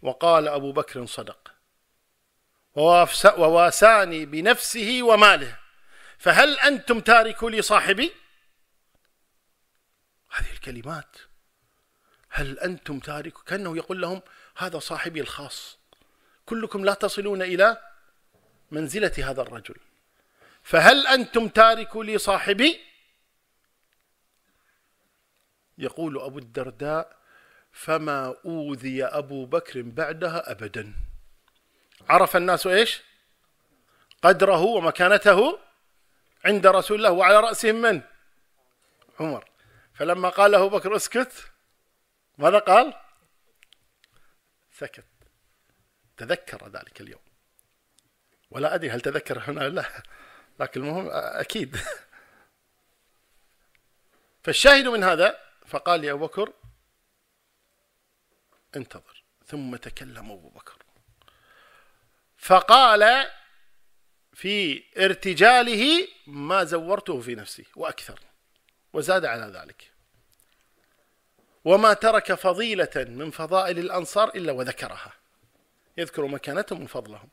وقال أبو بكر صدق وواساني بنفسه وماله فهل أنتم تاركوا لي صاحبي هذه الكلمات هل أنتم تاركوا كأنه يقول لهم هذا صاحبي الخاص كلكم لا تصلون إلى منزلة هذا الرجل فهل أنتم تاركوا لي صاحبي يقول أبو الدرداء فما أوذي أبو بكر بعدها أبدا عرف الناس إيش قدره ومكانته عند رسول الله وعلى رأسهم من عمر فلما قال له بكر اسكت ماذا قال سكت تذكر ذلك اليوم ولا أدري هل تذكر هنا لا لكن المهم أكيد فالشاهد من هذا فقال يا أبو بكر انتظر ثم تكلم أبو بكر فقال في ارتجاله ما زورته في نفسي واكثر وزاد على ذلك وما ترك فضيله من فضائل الانصار الا وذكرها يذكر مكانتهم وفضلهم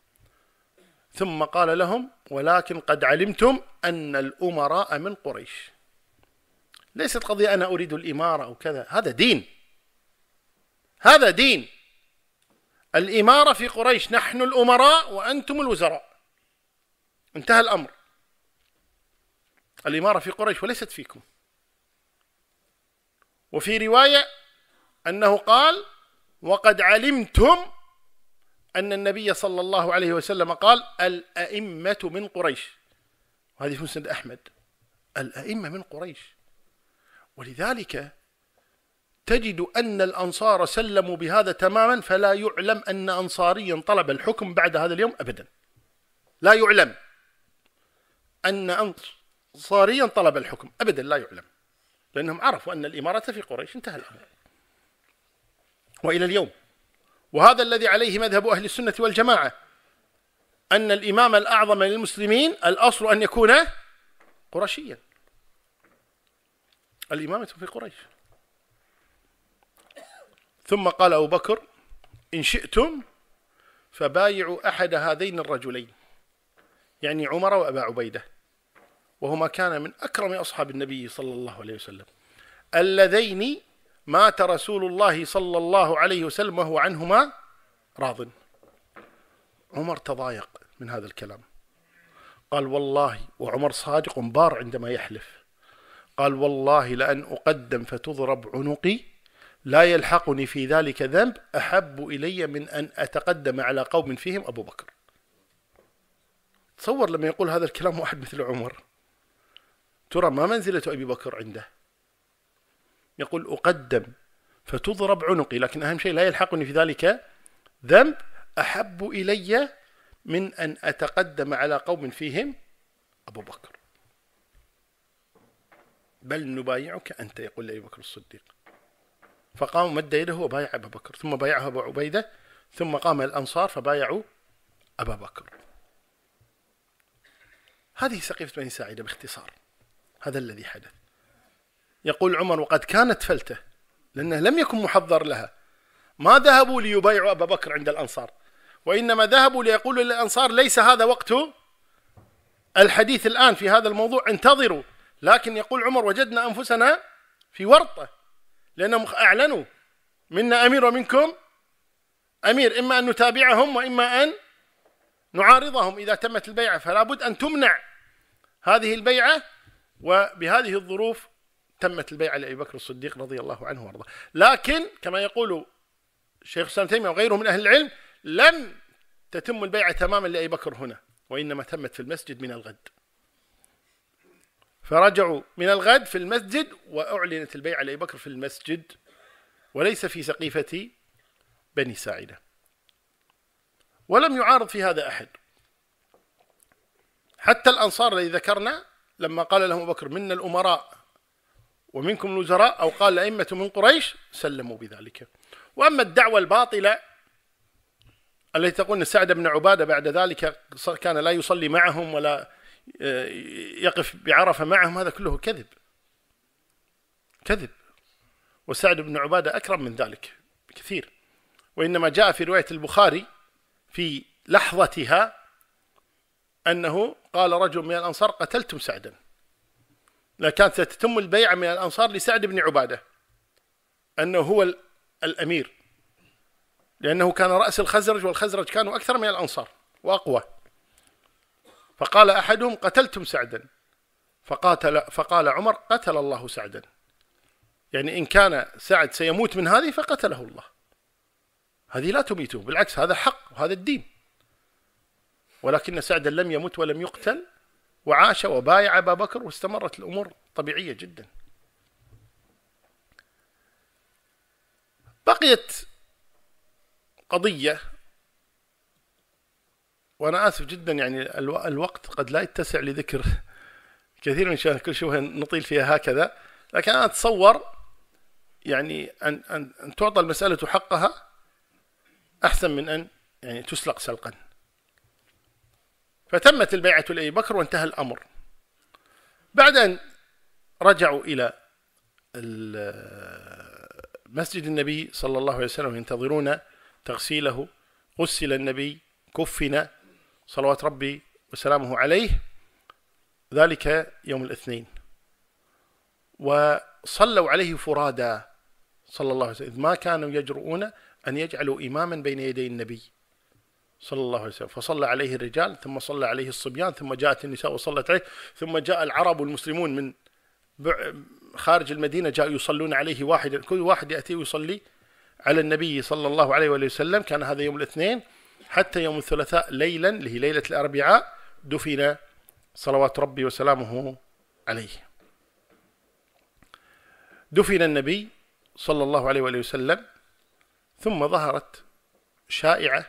ثم قال لهم ولكن قد علمتم ان الامراء من قريش ليست قضيه انا اريد الاماره او كذا هذا دين هذا دين الاماره في قريش نحن الامراء وانتم الوزراء انتهى الأمر الإمارة في قريش وليست فيكم وفي رواية أنه قال وقد علمتم أن النبي صلى الله عليه وسلم قال الأئمة من قريش وهذه في مسند أحمد الأئمة من قريش ولذلك تجد أن الأنصار سلموا بهذا تماما فلا يعلم أن أنصاريا طلب الحكم بعد هذا اليوم أبدا لا يعلم أن أنصاريا طلب الحكم أبدا لا يعلم لأنهم عرفوا أن الإمارة في قريش انتهى الأمر وإلى اليوم وهذا الذي عليه مذهب أهل السنة والجماعة أن الإمام الأعظم للمسلمين الأصل أن يكون قرشيا الإمامة في قريش ثم قال أبو بكر إن شئتم فبايعوا أحد هذين الرجلين يعني عمر وأبا عبيدة وهما كانا من أكرم أصحاب النبي صلى الله عليه وسلم اللذين مات رسول الله صلى الله عليه وسلم وهو عنهما راض عمر تضايق من هذا الكلام قال والله وعمر صادق بار عندما يحلف قال والله لأن أقدم فتضرب عنقي لا يلحقني في ذلك ذنب أحب إلي من أن أتقدم على قوم فيهم أبو بكر تصور لما يقول هذا الكلام واحد مثل عمر ترى ما منزلة أبي بكر عنده يقول أقدم فتضرب عنقي لكن أهم شيء لا يلحقني في ذلك ذنب أحب إلي من أن أتقدم على قوم فيهم أبو بكر بل نبايعك أنت يقول لأبي بكر الصديق فقام مد يده وبايع أبا بكر ثم بايعه أبو عبيدة ثم قام الأنصار فبايعوا أبا بكر هذه سقيفة بني ساعدة باختصار هذا الذي حدث يقول عمر وقد كانت فلتة لأنه لم يكن محضر لها ما ذهبوا ليبايعوا أبا بكر عند الأنصار وإنما ذهبوا ليقولوا للأنصار ليس هذا وقت الحديث الآن في هذا الموضوع انتظروا لكن يقول عمر وجدنا أنفسنا في ورطة لأنهم أعلنوا منا أمير ومنكم أمير إما أن نتابعهم وإما أن نعارضهم إذا تمت البيعة فلا بد أن تمنع هذه البيعة وبهذه الظروف تمت البيعة لأبي بكر الصديق رضي الله عنه وارضاه لكن كما يقول شيخ الإسلام تيمية وغيره من أهل العلم لم تتم البيعة تماما لأبي بكر هنا وإنما تمت في المسجد من الغد فرجعوا من الغد في المسجد وأعلنت البيعة لأبي بكر في المسجد وليس في سقيفة بني ساعدة ولم يعارض في هذا أحد حتى الأنصار الذي ذكرنا لما قال لهم أبو بكر منا الأمراء ومنكم الوزراء أو قال أئمة من قريش سلموا بذلك وأما الدعوة الباطلة التي تقول أن سعد بن عبادة بعد ذلك كان لا يصلي معهم ولا آه، يقف بعرفة معهم هذا كله كذب كذب وسعد بن عبادة أكرم من ذلك بكثير وإنما جاء في رواية البخاري في لحظتها أنه قال رجل من الأنصار قتلتم سعدا لكانت ستتم البيعة من الأنصار لسعد بن عبادة أنه هو الأمير لأنه كان رأس الخزرج والخزرج كانوا أكثر من الأنصار وأقوى فقال أحدهم قتلتم سعدا فقاتل فقال عمر قتل الله سعدا يعني إن كان سعد سيموت من هذه فقتله الله هذه لا تميته بالعكس هذا حق وهذا الدين ولكن سعدا لم يمت ولم يقتل وعاش وبايع أبا بكر واستمرت الأمور طبيعية جدا بقيت قضية وأنا آسف جدا يعني الوقت قد لا يتسع لذكر كثير من شان كل شبهة نطيل فيها هكذا لكن أنا أتصور يعني أن, أن, أن تعطى المسألة حقها أحسن من أن يعني تسلق سلقا فتمت البيعة لأبي بكر وانتهى الأمر بعد أن رجعوا إلى مسجد النبي صلى الله عليه وسلم ينتظرون تغسيله غسل النبي كفن صلوات ربي وسلامه عليه ذلك يوم الاثنين وصلوا عليه فرادى صلى الله عليه وسلم ما كانوا يجرؤون أن يجعلوا إماما بين يدي النبي صلى الله عليه وسلم فصلى عليه الرجال ثم صلى عليه الصبيان ثم جاءت النساء وصلت عليه ثم جاء العرب والمسلمون من خارج المدينة جاءوا يصلون عليه واحدا كل واحد يأتي ويصلي على النبي صلى الله عليه وآله وسلم كان هذا يوم الاثنين حتى يوم الثلاثاء ليلا اللي هي ليلة الأربعاء دفن صلوات ربي وسلامه عليه دفن النبي صلى الله عليه وآله وسلم ثم ظهرت شائعة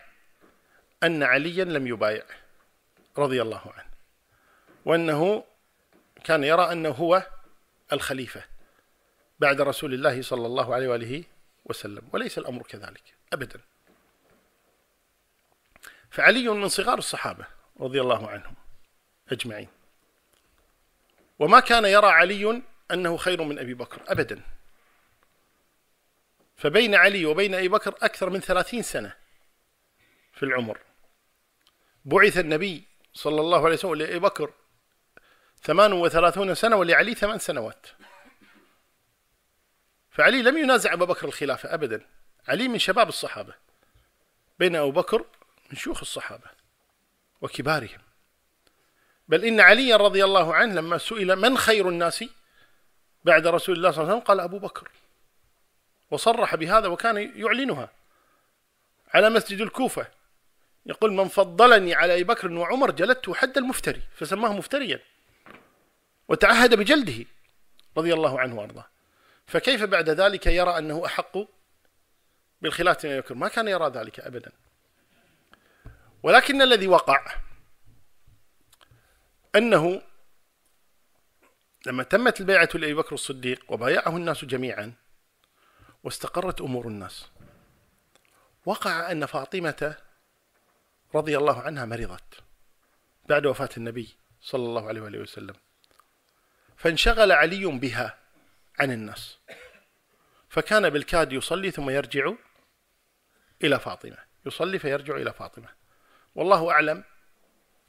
أن عليا لم يبايع رضي الله عنه وأنه كان يرى أنه هو الخليفة بعد رسول الله صلى الله عليه وآله وسلم وليس الأمر كذلك أبدا فعلي من صغار الصحابة رضي الله عنهم أجمعين وما كان يرى علي أنه خير من أبي بكر أبدا فبين علي وبين أبي بكر أكثر من ثلاثين سنة في العمر بعث النبي صلى الله عليه وسلم لأبي بكر ثمان وثلاثون سنة ولعلي ثمان سنوات فعلي لم ينازع أبا بكر الخلافة أبدا علي من شباب الصحابة بين أبو بكر من شيوخ الصحابة وكبارهم بل إن علي رضي الله عنه لما سئل من خير الناس بعد رسول الله صلى الله عليه وسلم قال أبو بكر وصرح بهذا وكان يعلنها على مسجد الكوفة يقول من فضلني على أبي بكر وعمر جلدته حد المفتري فسماه مفتريا وتعهد بجلده رضي الله عنه وأرضاه فكيف بعد ذلك يرى أنه أحق بالخلاف من يكون ما كان يرى ذلك أبدا ولكن الذي وقع أنه لما تمت البيعة لأبي بكر الصديق وبايعه الناس جميعا واستقرت أمور الناس وقع أن فاطمة رضي الله عنها مرضت بعد وفاة النبي صلى الله عليه وآله وسلم فانشغل علي بها عن الناس فكان بالكاد يصلي ثم يرجع إلى فاطمة يصلي فيرجع إلى فاطمة والله أعلم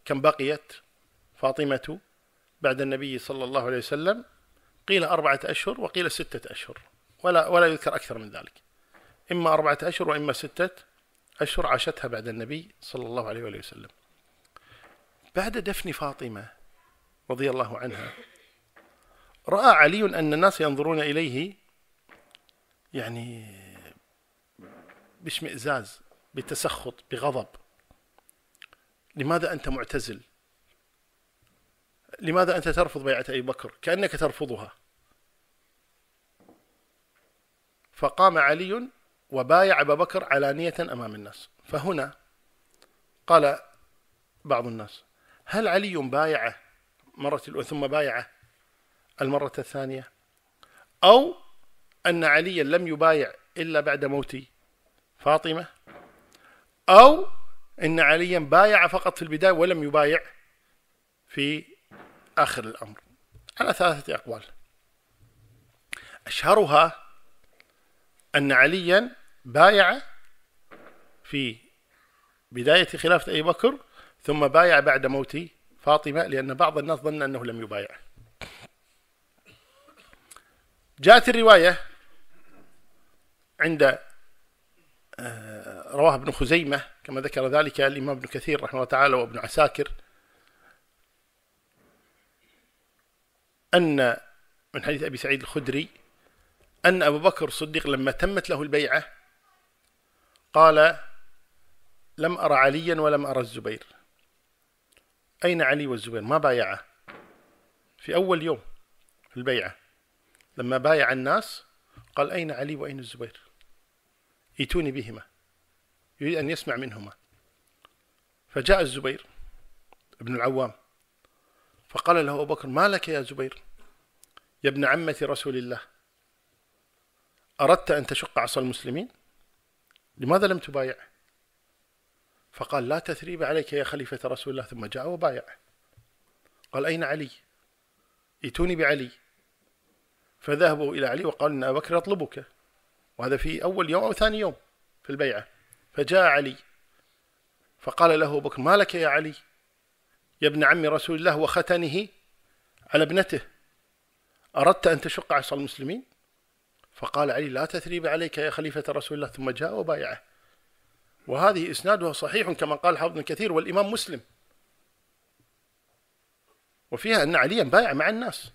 كم بقيت فاطمة بعد النبي صلى الله عليه وسلم قيل أربعة أشهر وقيل ستة أشهر ولا ولا يذكر أكثر من ذلك إما أربعة أشهر وإما ستة أشهر عاشتها بعد النبي صلى الله عليه وآله وسلم بعد دفن فاطمة رضي الله عنها رأى علي أن الناس ينظرون إليه يعني باشمئزاز بتسخط بغضب لماذا أنت معتزل لماذا أنت ترفض بيعة أبي بكر كأنك ترفضها فقام علي وبايع أبا بكر علانية أمام الناس فهنا قال بعض الناس هل علي بايعه مرة ثم بايعه المرة الثانية أو أن عليا لم يبايع إلا بعد موت فاطمة أو أن عليا بايع فقط في البداية ولم يبايع في آخر الأمر على ثلاثة أقوال أشهرها أن عليا بايع في بداية خلافة أبي بكر ثم بايع بعد موت فاطمة لأن بعض الناس ظن أنه لم يبايع جاءت الرواية عند آه، رواه ابن خزيمة كما ذكر ذلك الإمام ابن كثير رحمه الله تعالى وابن عساكر أن من حديث أبي سعيد الخدري أن أبو بكر الصديق لما تمت له البيعة قال لم أرى عليا ولم أرى الزبير أين علي والزبير ما بايعه في أول يوم في البيعة لما بايع الناس قال أين علي وأين الزبير ائتوني بهما يريد أن يسمع منهما فجاء الزبير ابن العوام فقال له أبو بكر ما لك يا زبير يا ابن عمة رسول الله أردت أن تشق عصا المسلمين لماذا لم تبايع فقال لا تثريب عليك يا خليفة رسول الله ثم جاء وبايع قال أين علي ائتوني بعلي فذهبوا إلى علي وقالوا إن أبا بكر يطلبك وهذا في أول يوم أو ثاني يوم في البيعة فجاء علي فقال له بكر ما لك يا علي يا ابن عم رسول الله وختنه على ابنته أردت أن تشق عصا المسلمين فقال علي لا تثريب عليك يا خليفة رسول الله ثم جاء وبايعه وهذه إسنادها صحيح كما قال حافظ كثير والإمام مسلم وفيها أن عليا بايع مع الناس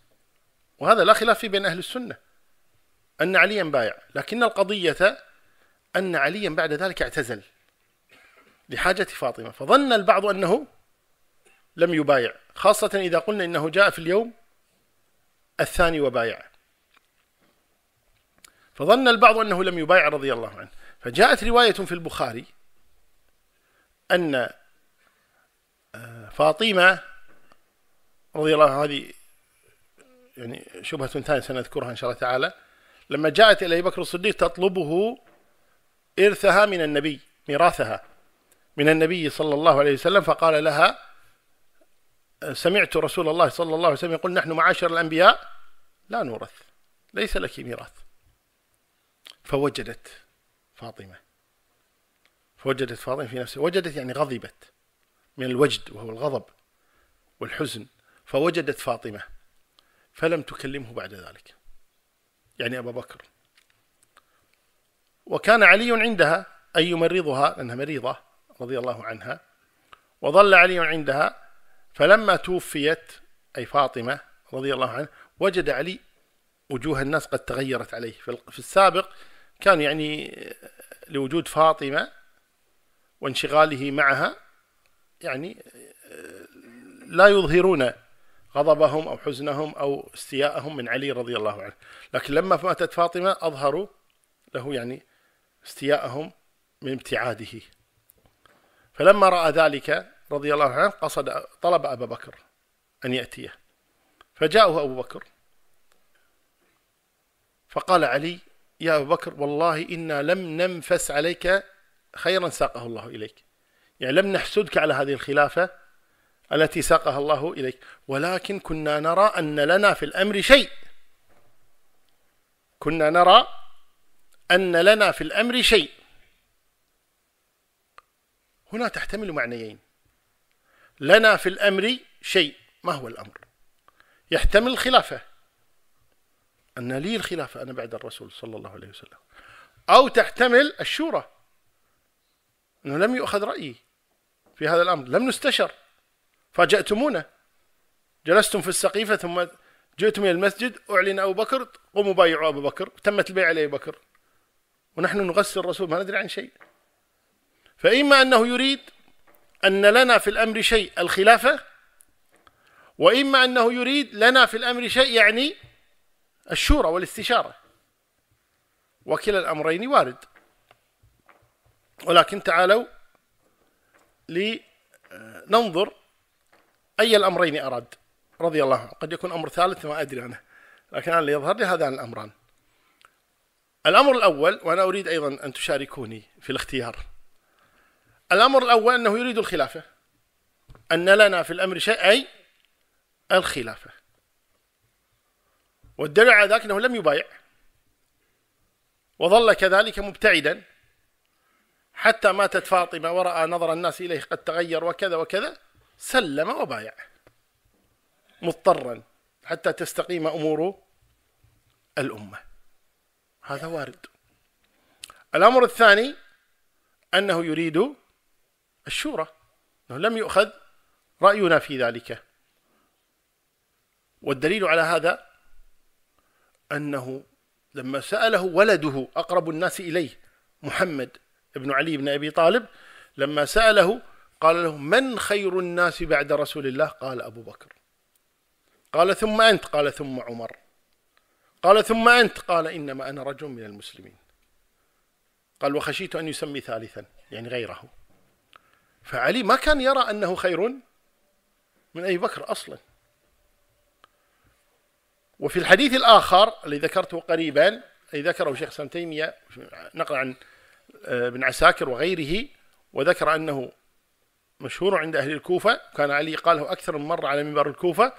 وهذا لا خلاف فيه بين أهل السنة أن عليا بايع لكن القضية أن عليا بعد ذلك اعتزل لحاجة فاطمة فظن البعض أنه لم يبايع خاصة إذا قلنا إنه جاء في اليوم الثاني وبايع فظن البعض أنه لم يبايع رضي الله عنه فجاءت رواية في البخاري أن آه، فاطمة رضي الله عنها هذه يعني شبهة ثانية سنذكرها إن شاء الله تعالى لما جاءت إلى أبي بكر الصديق تطلبه إرثها من النبي ميراثها من النبي صلى الله عليه وسلم فقال لها آه، سمعت رسول الله صلى الله عليه وسلم يقول نحن معاشر الأنبياء لا نورث ليس لك ميراث فوجدت فاطمة فوجدت فاطمة في نفسها وجدت يعني غضبت من الوجد وهو الغضب والحزن فوجدت فاطمة فلم تكلمه بعد ذلك يعني أبا بكر وكان علي عندها أي يمرضها لأنها مريضة رضي الله عنها وظل علي عندها فلما توفيت أي فاطمة رضي الله عنها وجد علي وجوه الناس قد تغيرت عليه في السابق كان يعني لوجود فاطمة وانشغاله معها يعني آه، لا يظهرون غضبهم أو حزنهم أو استياءهم من علي رضي الله عنه لكن لما ماتت فاطمة أظهروا له يعني استياءهم من ابتعاده فلما رأى ذلك رضي الله عنه قصد طلب أبا بكر أن يأتيه فجاءه أبو بكر فقال علي يا أبو بكر والله إنا لم ننفس عليك خيرا ساقه الله إليك يعني لم نحسدك على هذه الخلافة التي ساقها الله إليك ولكن كنا نرى أن لنا في الأمر شيء كنا نرى أن لنا في الأمر شيء هنا تحتمل معنيين لنا في الأمر شيء ما هو الأمر يحتمل الخلافة أن لي الخلافة أنا بعد الرسول صلى الله عليه وسلم أو تحتمل الشورى أنه لم يؤخذ رأيي في هذا الأمر لم نستشر فاجأتمونا جلستم في السقيفة ثم جئتم إلى المسجد أعلن أبو بكر قوموا بايعوا أبو بكر تمت البيعة لأبي بكر ونحن نغسل الرسول ما ندري عن شيء فإما أنه يريد أن لنا في الأمر شيء الخلافة وإما أنه يريد لنا في الأمر شيء يعني الشورى والاستشارة وكلا الأمرين وارد ولكن تعالوا لننظر أي الأمرين أراد رضي الله عنه قد يكون أمر ثالث ما أدري أنا لكن أنا اللي يظهر لي هذان الأمران الأمر الأول وأنا أريد أيضا أن تشاركوني في الاختيار الأمر الأول أنه يريد الخلافة أن لنا في الأمر شيء أي الخلافة والدليل على ذلك أنه لم يبايع وظل كذلك مبتعدا حتى ماتت فاطمة ورأى نظر الناس إليه قد تغير وكذا وكذا سلم وبايع مضطرا حتى تستقيم أمور الأمة هذا وارد الأمر الثاني أنه يريد الشورى أنه لم يؤخذ رأينا في ذلك والدليل على هذا أنه لما سأله ولده أقرب الناس إليه محمد بن علي بن أبي طالب لما سأله قال له من خير الناس بعد رسول الله قال أبو بكر قال ثم أنت قال ثم عمر قال ثم أنت قال إنما أنا رجل من المسلمين قال وخشيت أن يسمي ثالثا يعني غيره فعلي ما كان يرى أنه خير من أبي بكر أصلا وفي الحديث الآخر الذي ذكرته قريبا أي ذكره شيخ سن تيمية نقل عن آه، ابن عساكر وغيره وذكر أنه مشهور عند أهل الكوفة كان علي قاله أكثر من مرة على منبر الكوفة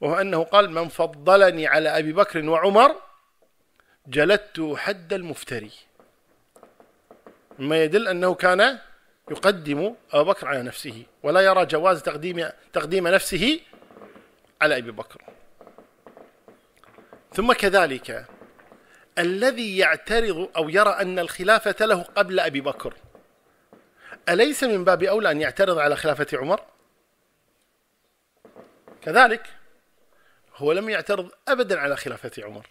وهو أنه قال من فضلني على أبي بكر وعمر جلدت حد المفتري مما يدل أنه كان يقدم أبو بكر على نفسه ولا يرى جواز تقديم تقديم نفسه على أبي بكر ثم كذلك الذي يعترض أو يرى أن الخلافة له قبل أبي بكر أليس من باب أولى أن يعترض على خلافة عمر كذلك هو لم يعترض أبدا على خلافة عمر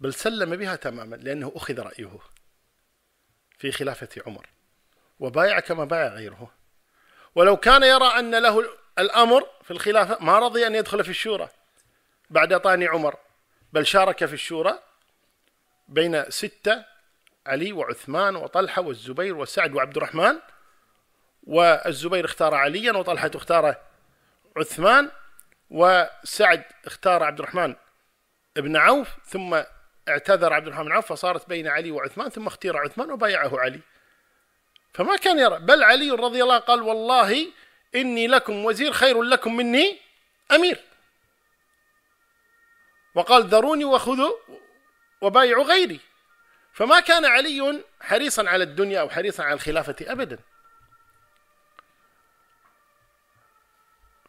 بل سلم بها تماما لأنه أخذ رأيه في خلافة عمر وبايع كما بايع غيره ولو كان يرى أن له الأمر في الخلافة ما رضي أن يدخل في الشورى بعد طعن عمر بل شارك في الشورى بين ستة علي وعثمان وطلحة والزبير وسعد وعبد الرحمن والزبير اختار عليا وطلحة اختار عثمان وسعد اختار عبد الرحمن بن عوف ثم اعتذر عبد الرحمن بن عوف فصارت بين علي وعثمان ثم اختير عثمان وبايعه علي فما كان يرى بل علي رضي الله قال والله إني لكم وزير خير لكم مني أمير وقال ذروني وخذوا وبايعوا غيري فما كان علي حريصا على الدنيا أو حريصا على الخلافة أبدا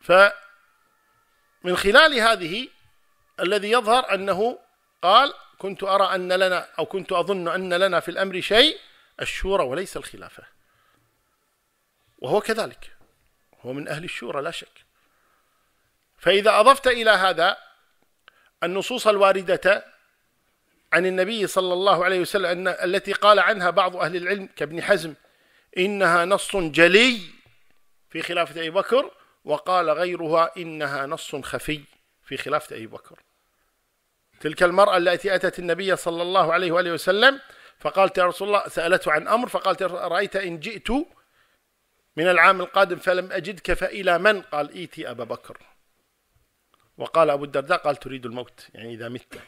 فمن خلال هذه الذي يظهر أنه قال كنت أرى أن لنا أو كنت أظن أن لنا في الأمر شيء الشورى وليس الخلافة وهو كذلك هو من أهل الشورى لا شك فإذا أضفت إلى هذا النصوص الواردة عن النبي صلى الله عليه وسلم أن التي قال عنها بعض أهل العلم كابن حزم إنها نص جلي في خلافة أبي بكر وقال غيرها إنها نص خفي في خلافة أبي بكر تلك المرأة التي أتت النبي صلى الله عليه وآله وسلم فقالت يا رسول الله سألته عن أمر فقالت رأيت إن جئت من العام القادم فلم أجدك فإلى من قال إيتي أبا بكر وقال أبو الدرداء قال تريد الموت يعني إذا مت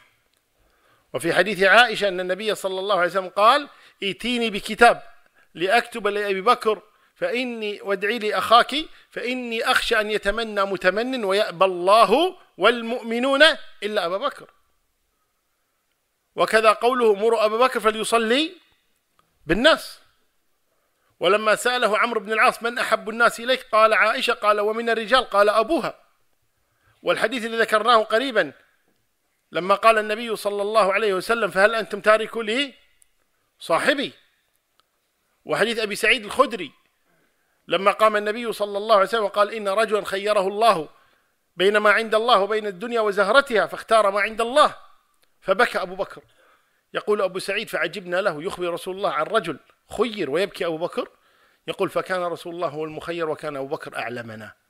وفي حديث عائشة أن النبي صلى الله عليه وسلم قال ائتيني بكتاب لأكتب لأبي بكر فإني وادعي لي أخاك فإني أخشى أن يتمنى متمن ويأبى الله والمؤمنون إلا أبا بكر وكذا قوله مروا أبا بكر فليصلي بالناس ولما سأله عمرو بن العاص من أحب الناس إليك قال عائشة قال ومن الرجال قال أبوها والحديث الذي ذكرناه قريبا لما قال النبي صلى الله عليه وسلم فهل أنتم تاركوا لي صاحبي وحديث أبي سعيد الخدري لما قام النبي صلى الله عليه وسلم وقال إن رجلا خيره الله بين ما عند الله وبين الدنيا وزهرتها فاختار ما عند الله فبكى أبو بكر يقول أبو سعيد فعجبنا له يخبر رسول الله عن رجل خير ويبكي أبو بكر يقول فكان رسول الله هو المخير وكان أبو بكر أعلمنا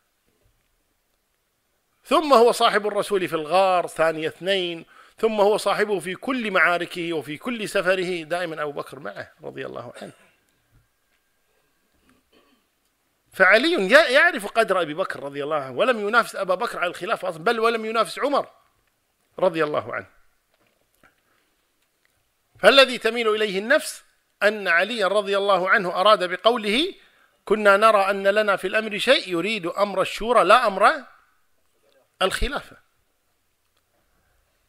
ثم هو صاحب الرسول في الغار ثاني اثنين ثم هو صاحبه في كل معاركه وفي كل سفره دائما أبو بكر معه رضي الله عنه فعلي يعرف قدر أبي بكر رضي الله عنه ولم ينافس أبا بكر على الخلافة أصلا بل ولم ينافس عمر رضي الله عنه فالذي تميل إليه النفس أن علي رضي الله عنه أراد بقوله كنا نرى أن لنا في الأمر شيء يريد أمر الشورى لا أمر الخلافة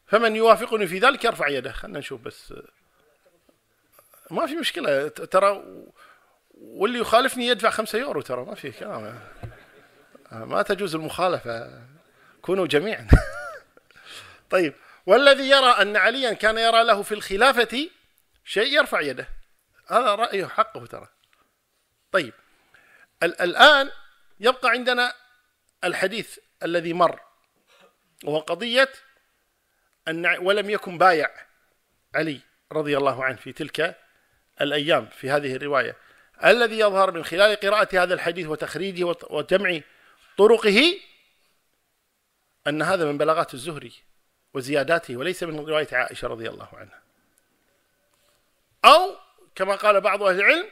فمن يوافقني في ذلك يرفع يده خلنا نشوف بس ما في مشكلة ترى واللي يخالفني يدفع خمسة يورو ترى ما في كلام ما تجوز المخالفة كونوا جميعا طيب والذي يرى أن عليا كان يرى له في الخلافة شيء يرفع يده هذا رأيه حقه ترى طيب الآن يبقى عندنا الحديث الذي مر وهو قضية أن ولم يكن بايع علي رضي الله عنه في تلك الأيام في هذه الرواية الذي يظهر من خلال قراءة هذا الحديث وتخريجه وجمع طرقه أن هذا من بلاغات الزهري وزياداته وليس من رواية عائشة رضي الله عنها أو كما قال بعض أهل العلم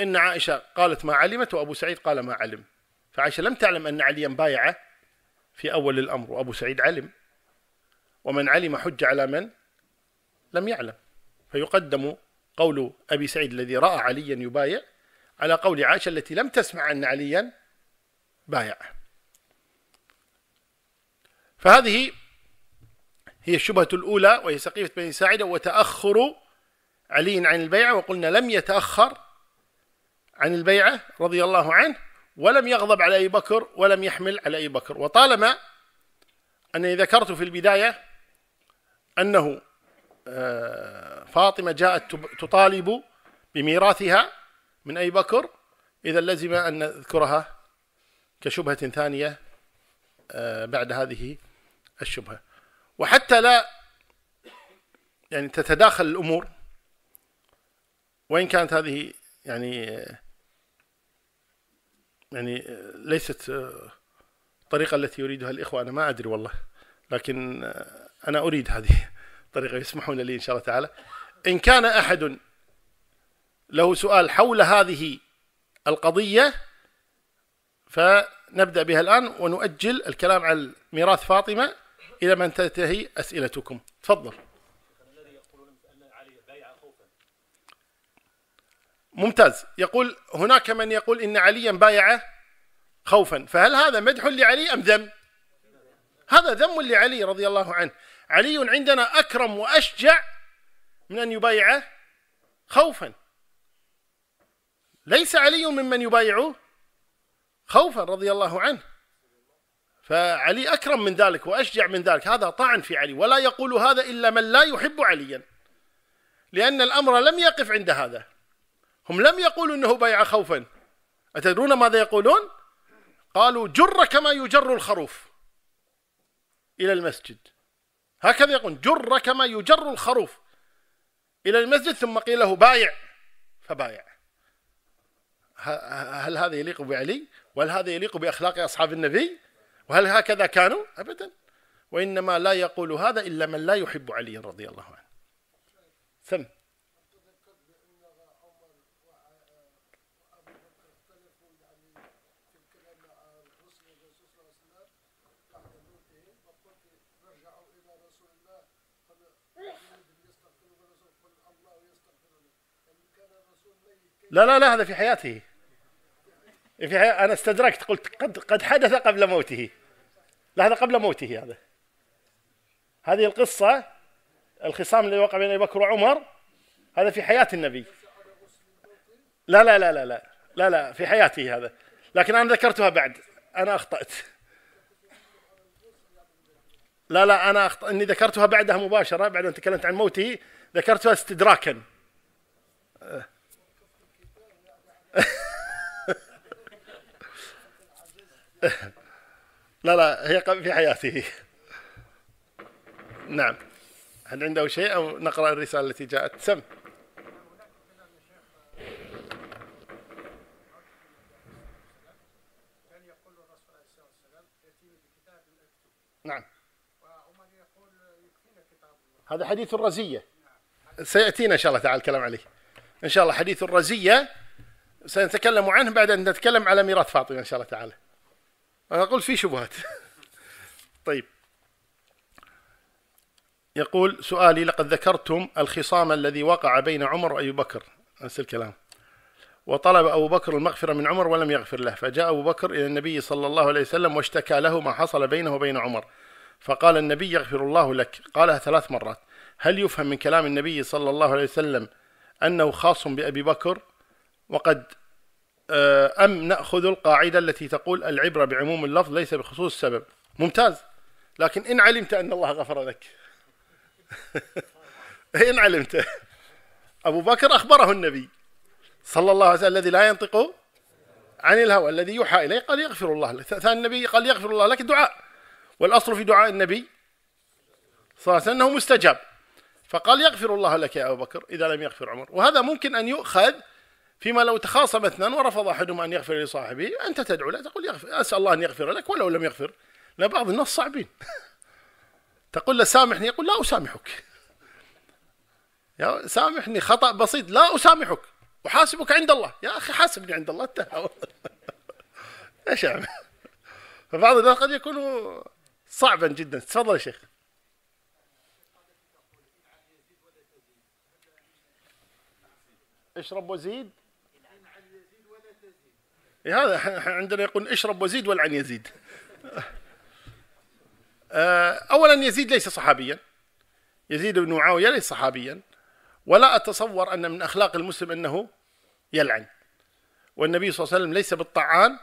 إن عائشة قالت ما علمت وأبو سعيد قال ما علم فعائشة لم تعلم أن عليا بايع في أول الأمر وأبو سعيد علم ومن علم حج على من لم يعلم فيقدم قول أبي سعيد الذي رأى عليا يبايع على قول عائشة التي لم تسمع أن عليا بايع فهذه هي الشبهة الأولى وهي سقيفة بني ساعدة وتأخر علي عن البيعة وقلنا لم يتأخر عن البيعة رضي الله عنه ولم يغضب على أبي بكر ولم يحمل على أبي بكر وطالما أنني ذكرت في البداية أنه آه، فاطمة جاءت تطالب بميراثها من أبي بكر إذا لزم أن نذكرها كشبهة ثانية آه، بعد هذه الشبهة وحتى لا يعني تتداخل الأمور وإن كانت هذه يعني آه، يعني آه، ليست الطريقة آه، التي يريدها الإخوة أنا ما أدري والله لكن آه، أنا أريد هذه الطريقة يسمحون لي إن شاء الله تعالى إن كان أحد له سؤال حول هذه القضية فنبدأ بها الآن ونؤجل الكلام عن ميراث فاطمة إلى من تنتهي أسئلتكم تفضل ممتاز يقول هناك من يقول إن عليا بايعه خوفا فهل هذا مدح لعلي أم ذم هذا ذم لعلي رضي الله عنه علي عندنا أكرم وأشجع من أن يبايعه خوفا ليس علي ممن يبايعه خوفا رضي الله عنه فعلي أكرم من ذلك وأشجع من ذلك هذا طعن في علي ولا يقول هذا إلا من لا يحب عليا لأن الأمر لم يقف عند هذا هم لم يقولوا انه بيع خوفا اتدرون ماذا يقولون قالوا جر كما يجر الخروف الى المسجد هكذا يقول جر كما يجر الخروف الى المسجد ثم قيل له بايع فبايع هل هذا يليق بعلي وهل هذا يليق باخلاق اصحاب النبي وهل هكذا كانوا ابدا وانما لا يقول هذا الا من لا يحب علي رضي الله عنه ثم لا لا لا هذا في حياته في حي... أنا استدركت قلت قد قد حدث قبل موته لا هذا قبل موته هذا هذه القصة الخصام اللي وقع بين أبي بكر وعمر هذا في حياة النبي لا لا لا لا لا لا لا في حياته هذا لكن أنا ذكرتها بعد أنا أخطأت لا لا أنا أخطأ إني ذكرتها بعدها مباشرة بعد أن تكلمت عن موته ذكرتها استدراكا لا لا هي في حياته نعم هل عنده شيء أو نقرأ الرسالة التي جاءت سم نعم هذا حديث الرزية سيأتينا إن شاء الله تعالى الكلام عليه إن شاء الله حديث الرزية سنتكلم عنه بعد أن نتكلم على ميراث فاطمة إن شاء الله تعالى أنا قلت في شبهات طيب يقول سؤالي لقد ذكرتم الخصام الذي وقع بين عمر وأبي بكر نفس الكلام وطلب أبو بكر المغفرة من عمر ولم يغفر له فجاء أبو بكر إلى النبي صلى الله عليه وسلم واشتكى له ما حصل بينه وبين عمر فقال النبي يغفر الله لك قالها ثلاث مرات هل يفهم من كلام النبي صلى الله عليه وسلم أنه خاص بأبي بكر وقد آه، أم نأخذ القاعدة التي تقول العبرة بعموم اللفظ ليس بخصوص السبب ممتاز لكن إن علمت أن الله غفر لك إن علمت أبو بكر أخبره النبي صلى الله عليه وسلم الذي لا ينطق عن الهوى الذي يوحى إليه قال يغفر الله لك ثاني النبي قال يغفر الله لك دعاء والأصل في دعاء النبي صلى الله عليه وسلم أنه مستجاب فقال يغفر الله لك يا أبو بكر إذا لم يغفر عمر وهذا ممكن أن يؤخذ فيما لو تخاصم اثنان ورفض احدهما ان يغفر لصاحبه انت تدعو له تقول يغفر اسال الله ان يغفر لك ولو لم يغفر لبعض الناس صعبين تقول له سامحني يقول لا اسامحك يا سامحني خطا بسيط لا اسامحك احاسبك عند الله يا اخي حاسبني عند الله انتهى ايش اعمل يعني؟ فبعض الناس قد يكون صعبا جدا تفضل يا شيخ اشرب وزيد إيه، هذا عندنا يقول اشرب وزيد والعن يزيد آه، اولا يزيد ليس صحابيا يزيد بن معاويه ليس صحابيا ولا اتصور ان من اخلاق المسلم انه يلعن والنبي صلى الله عليه وسلم ليس بالطعان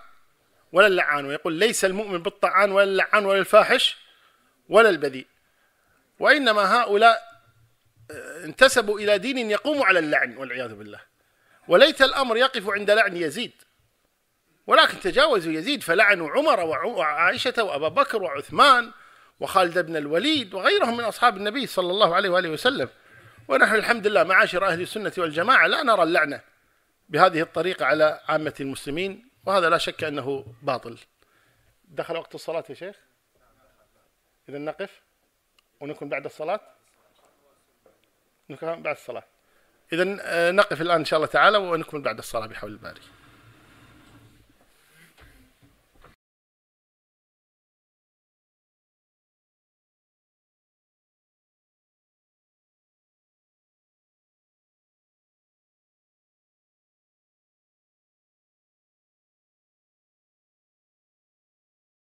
ولا اللعان ويقول ليس المؤمن بالطعان ولا اللعان ولا الفاحش ولا البذيء وانما هؤلاء آه، انتسبوا الى دين يقوم على اللعن والعياذ بالله وليت الامر يقف عند لعن يزيد ولكن تجاوزوا يزيد فلعنوا عمر وعائشة وأبا بكر وعثمان وخالد بن الوليد وغيرهم من أصحاب النبي صلى الله عليه وآله وسلم ونحن الحمد لله معاشر أهل السنة والجماعة لا نرى اللعنة بهذه الطريقة على عامة المسلمين وهذا لا شك أنه باطل دخل وقت الصلاة يا شيخ إذا نقف ونكون بعد الصلاة نكمل بعد الصلاة إذا آه، نقف الآن إن شاء الله تعالى ونكمل بعد الصلاة بحول الباري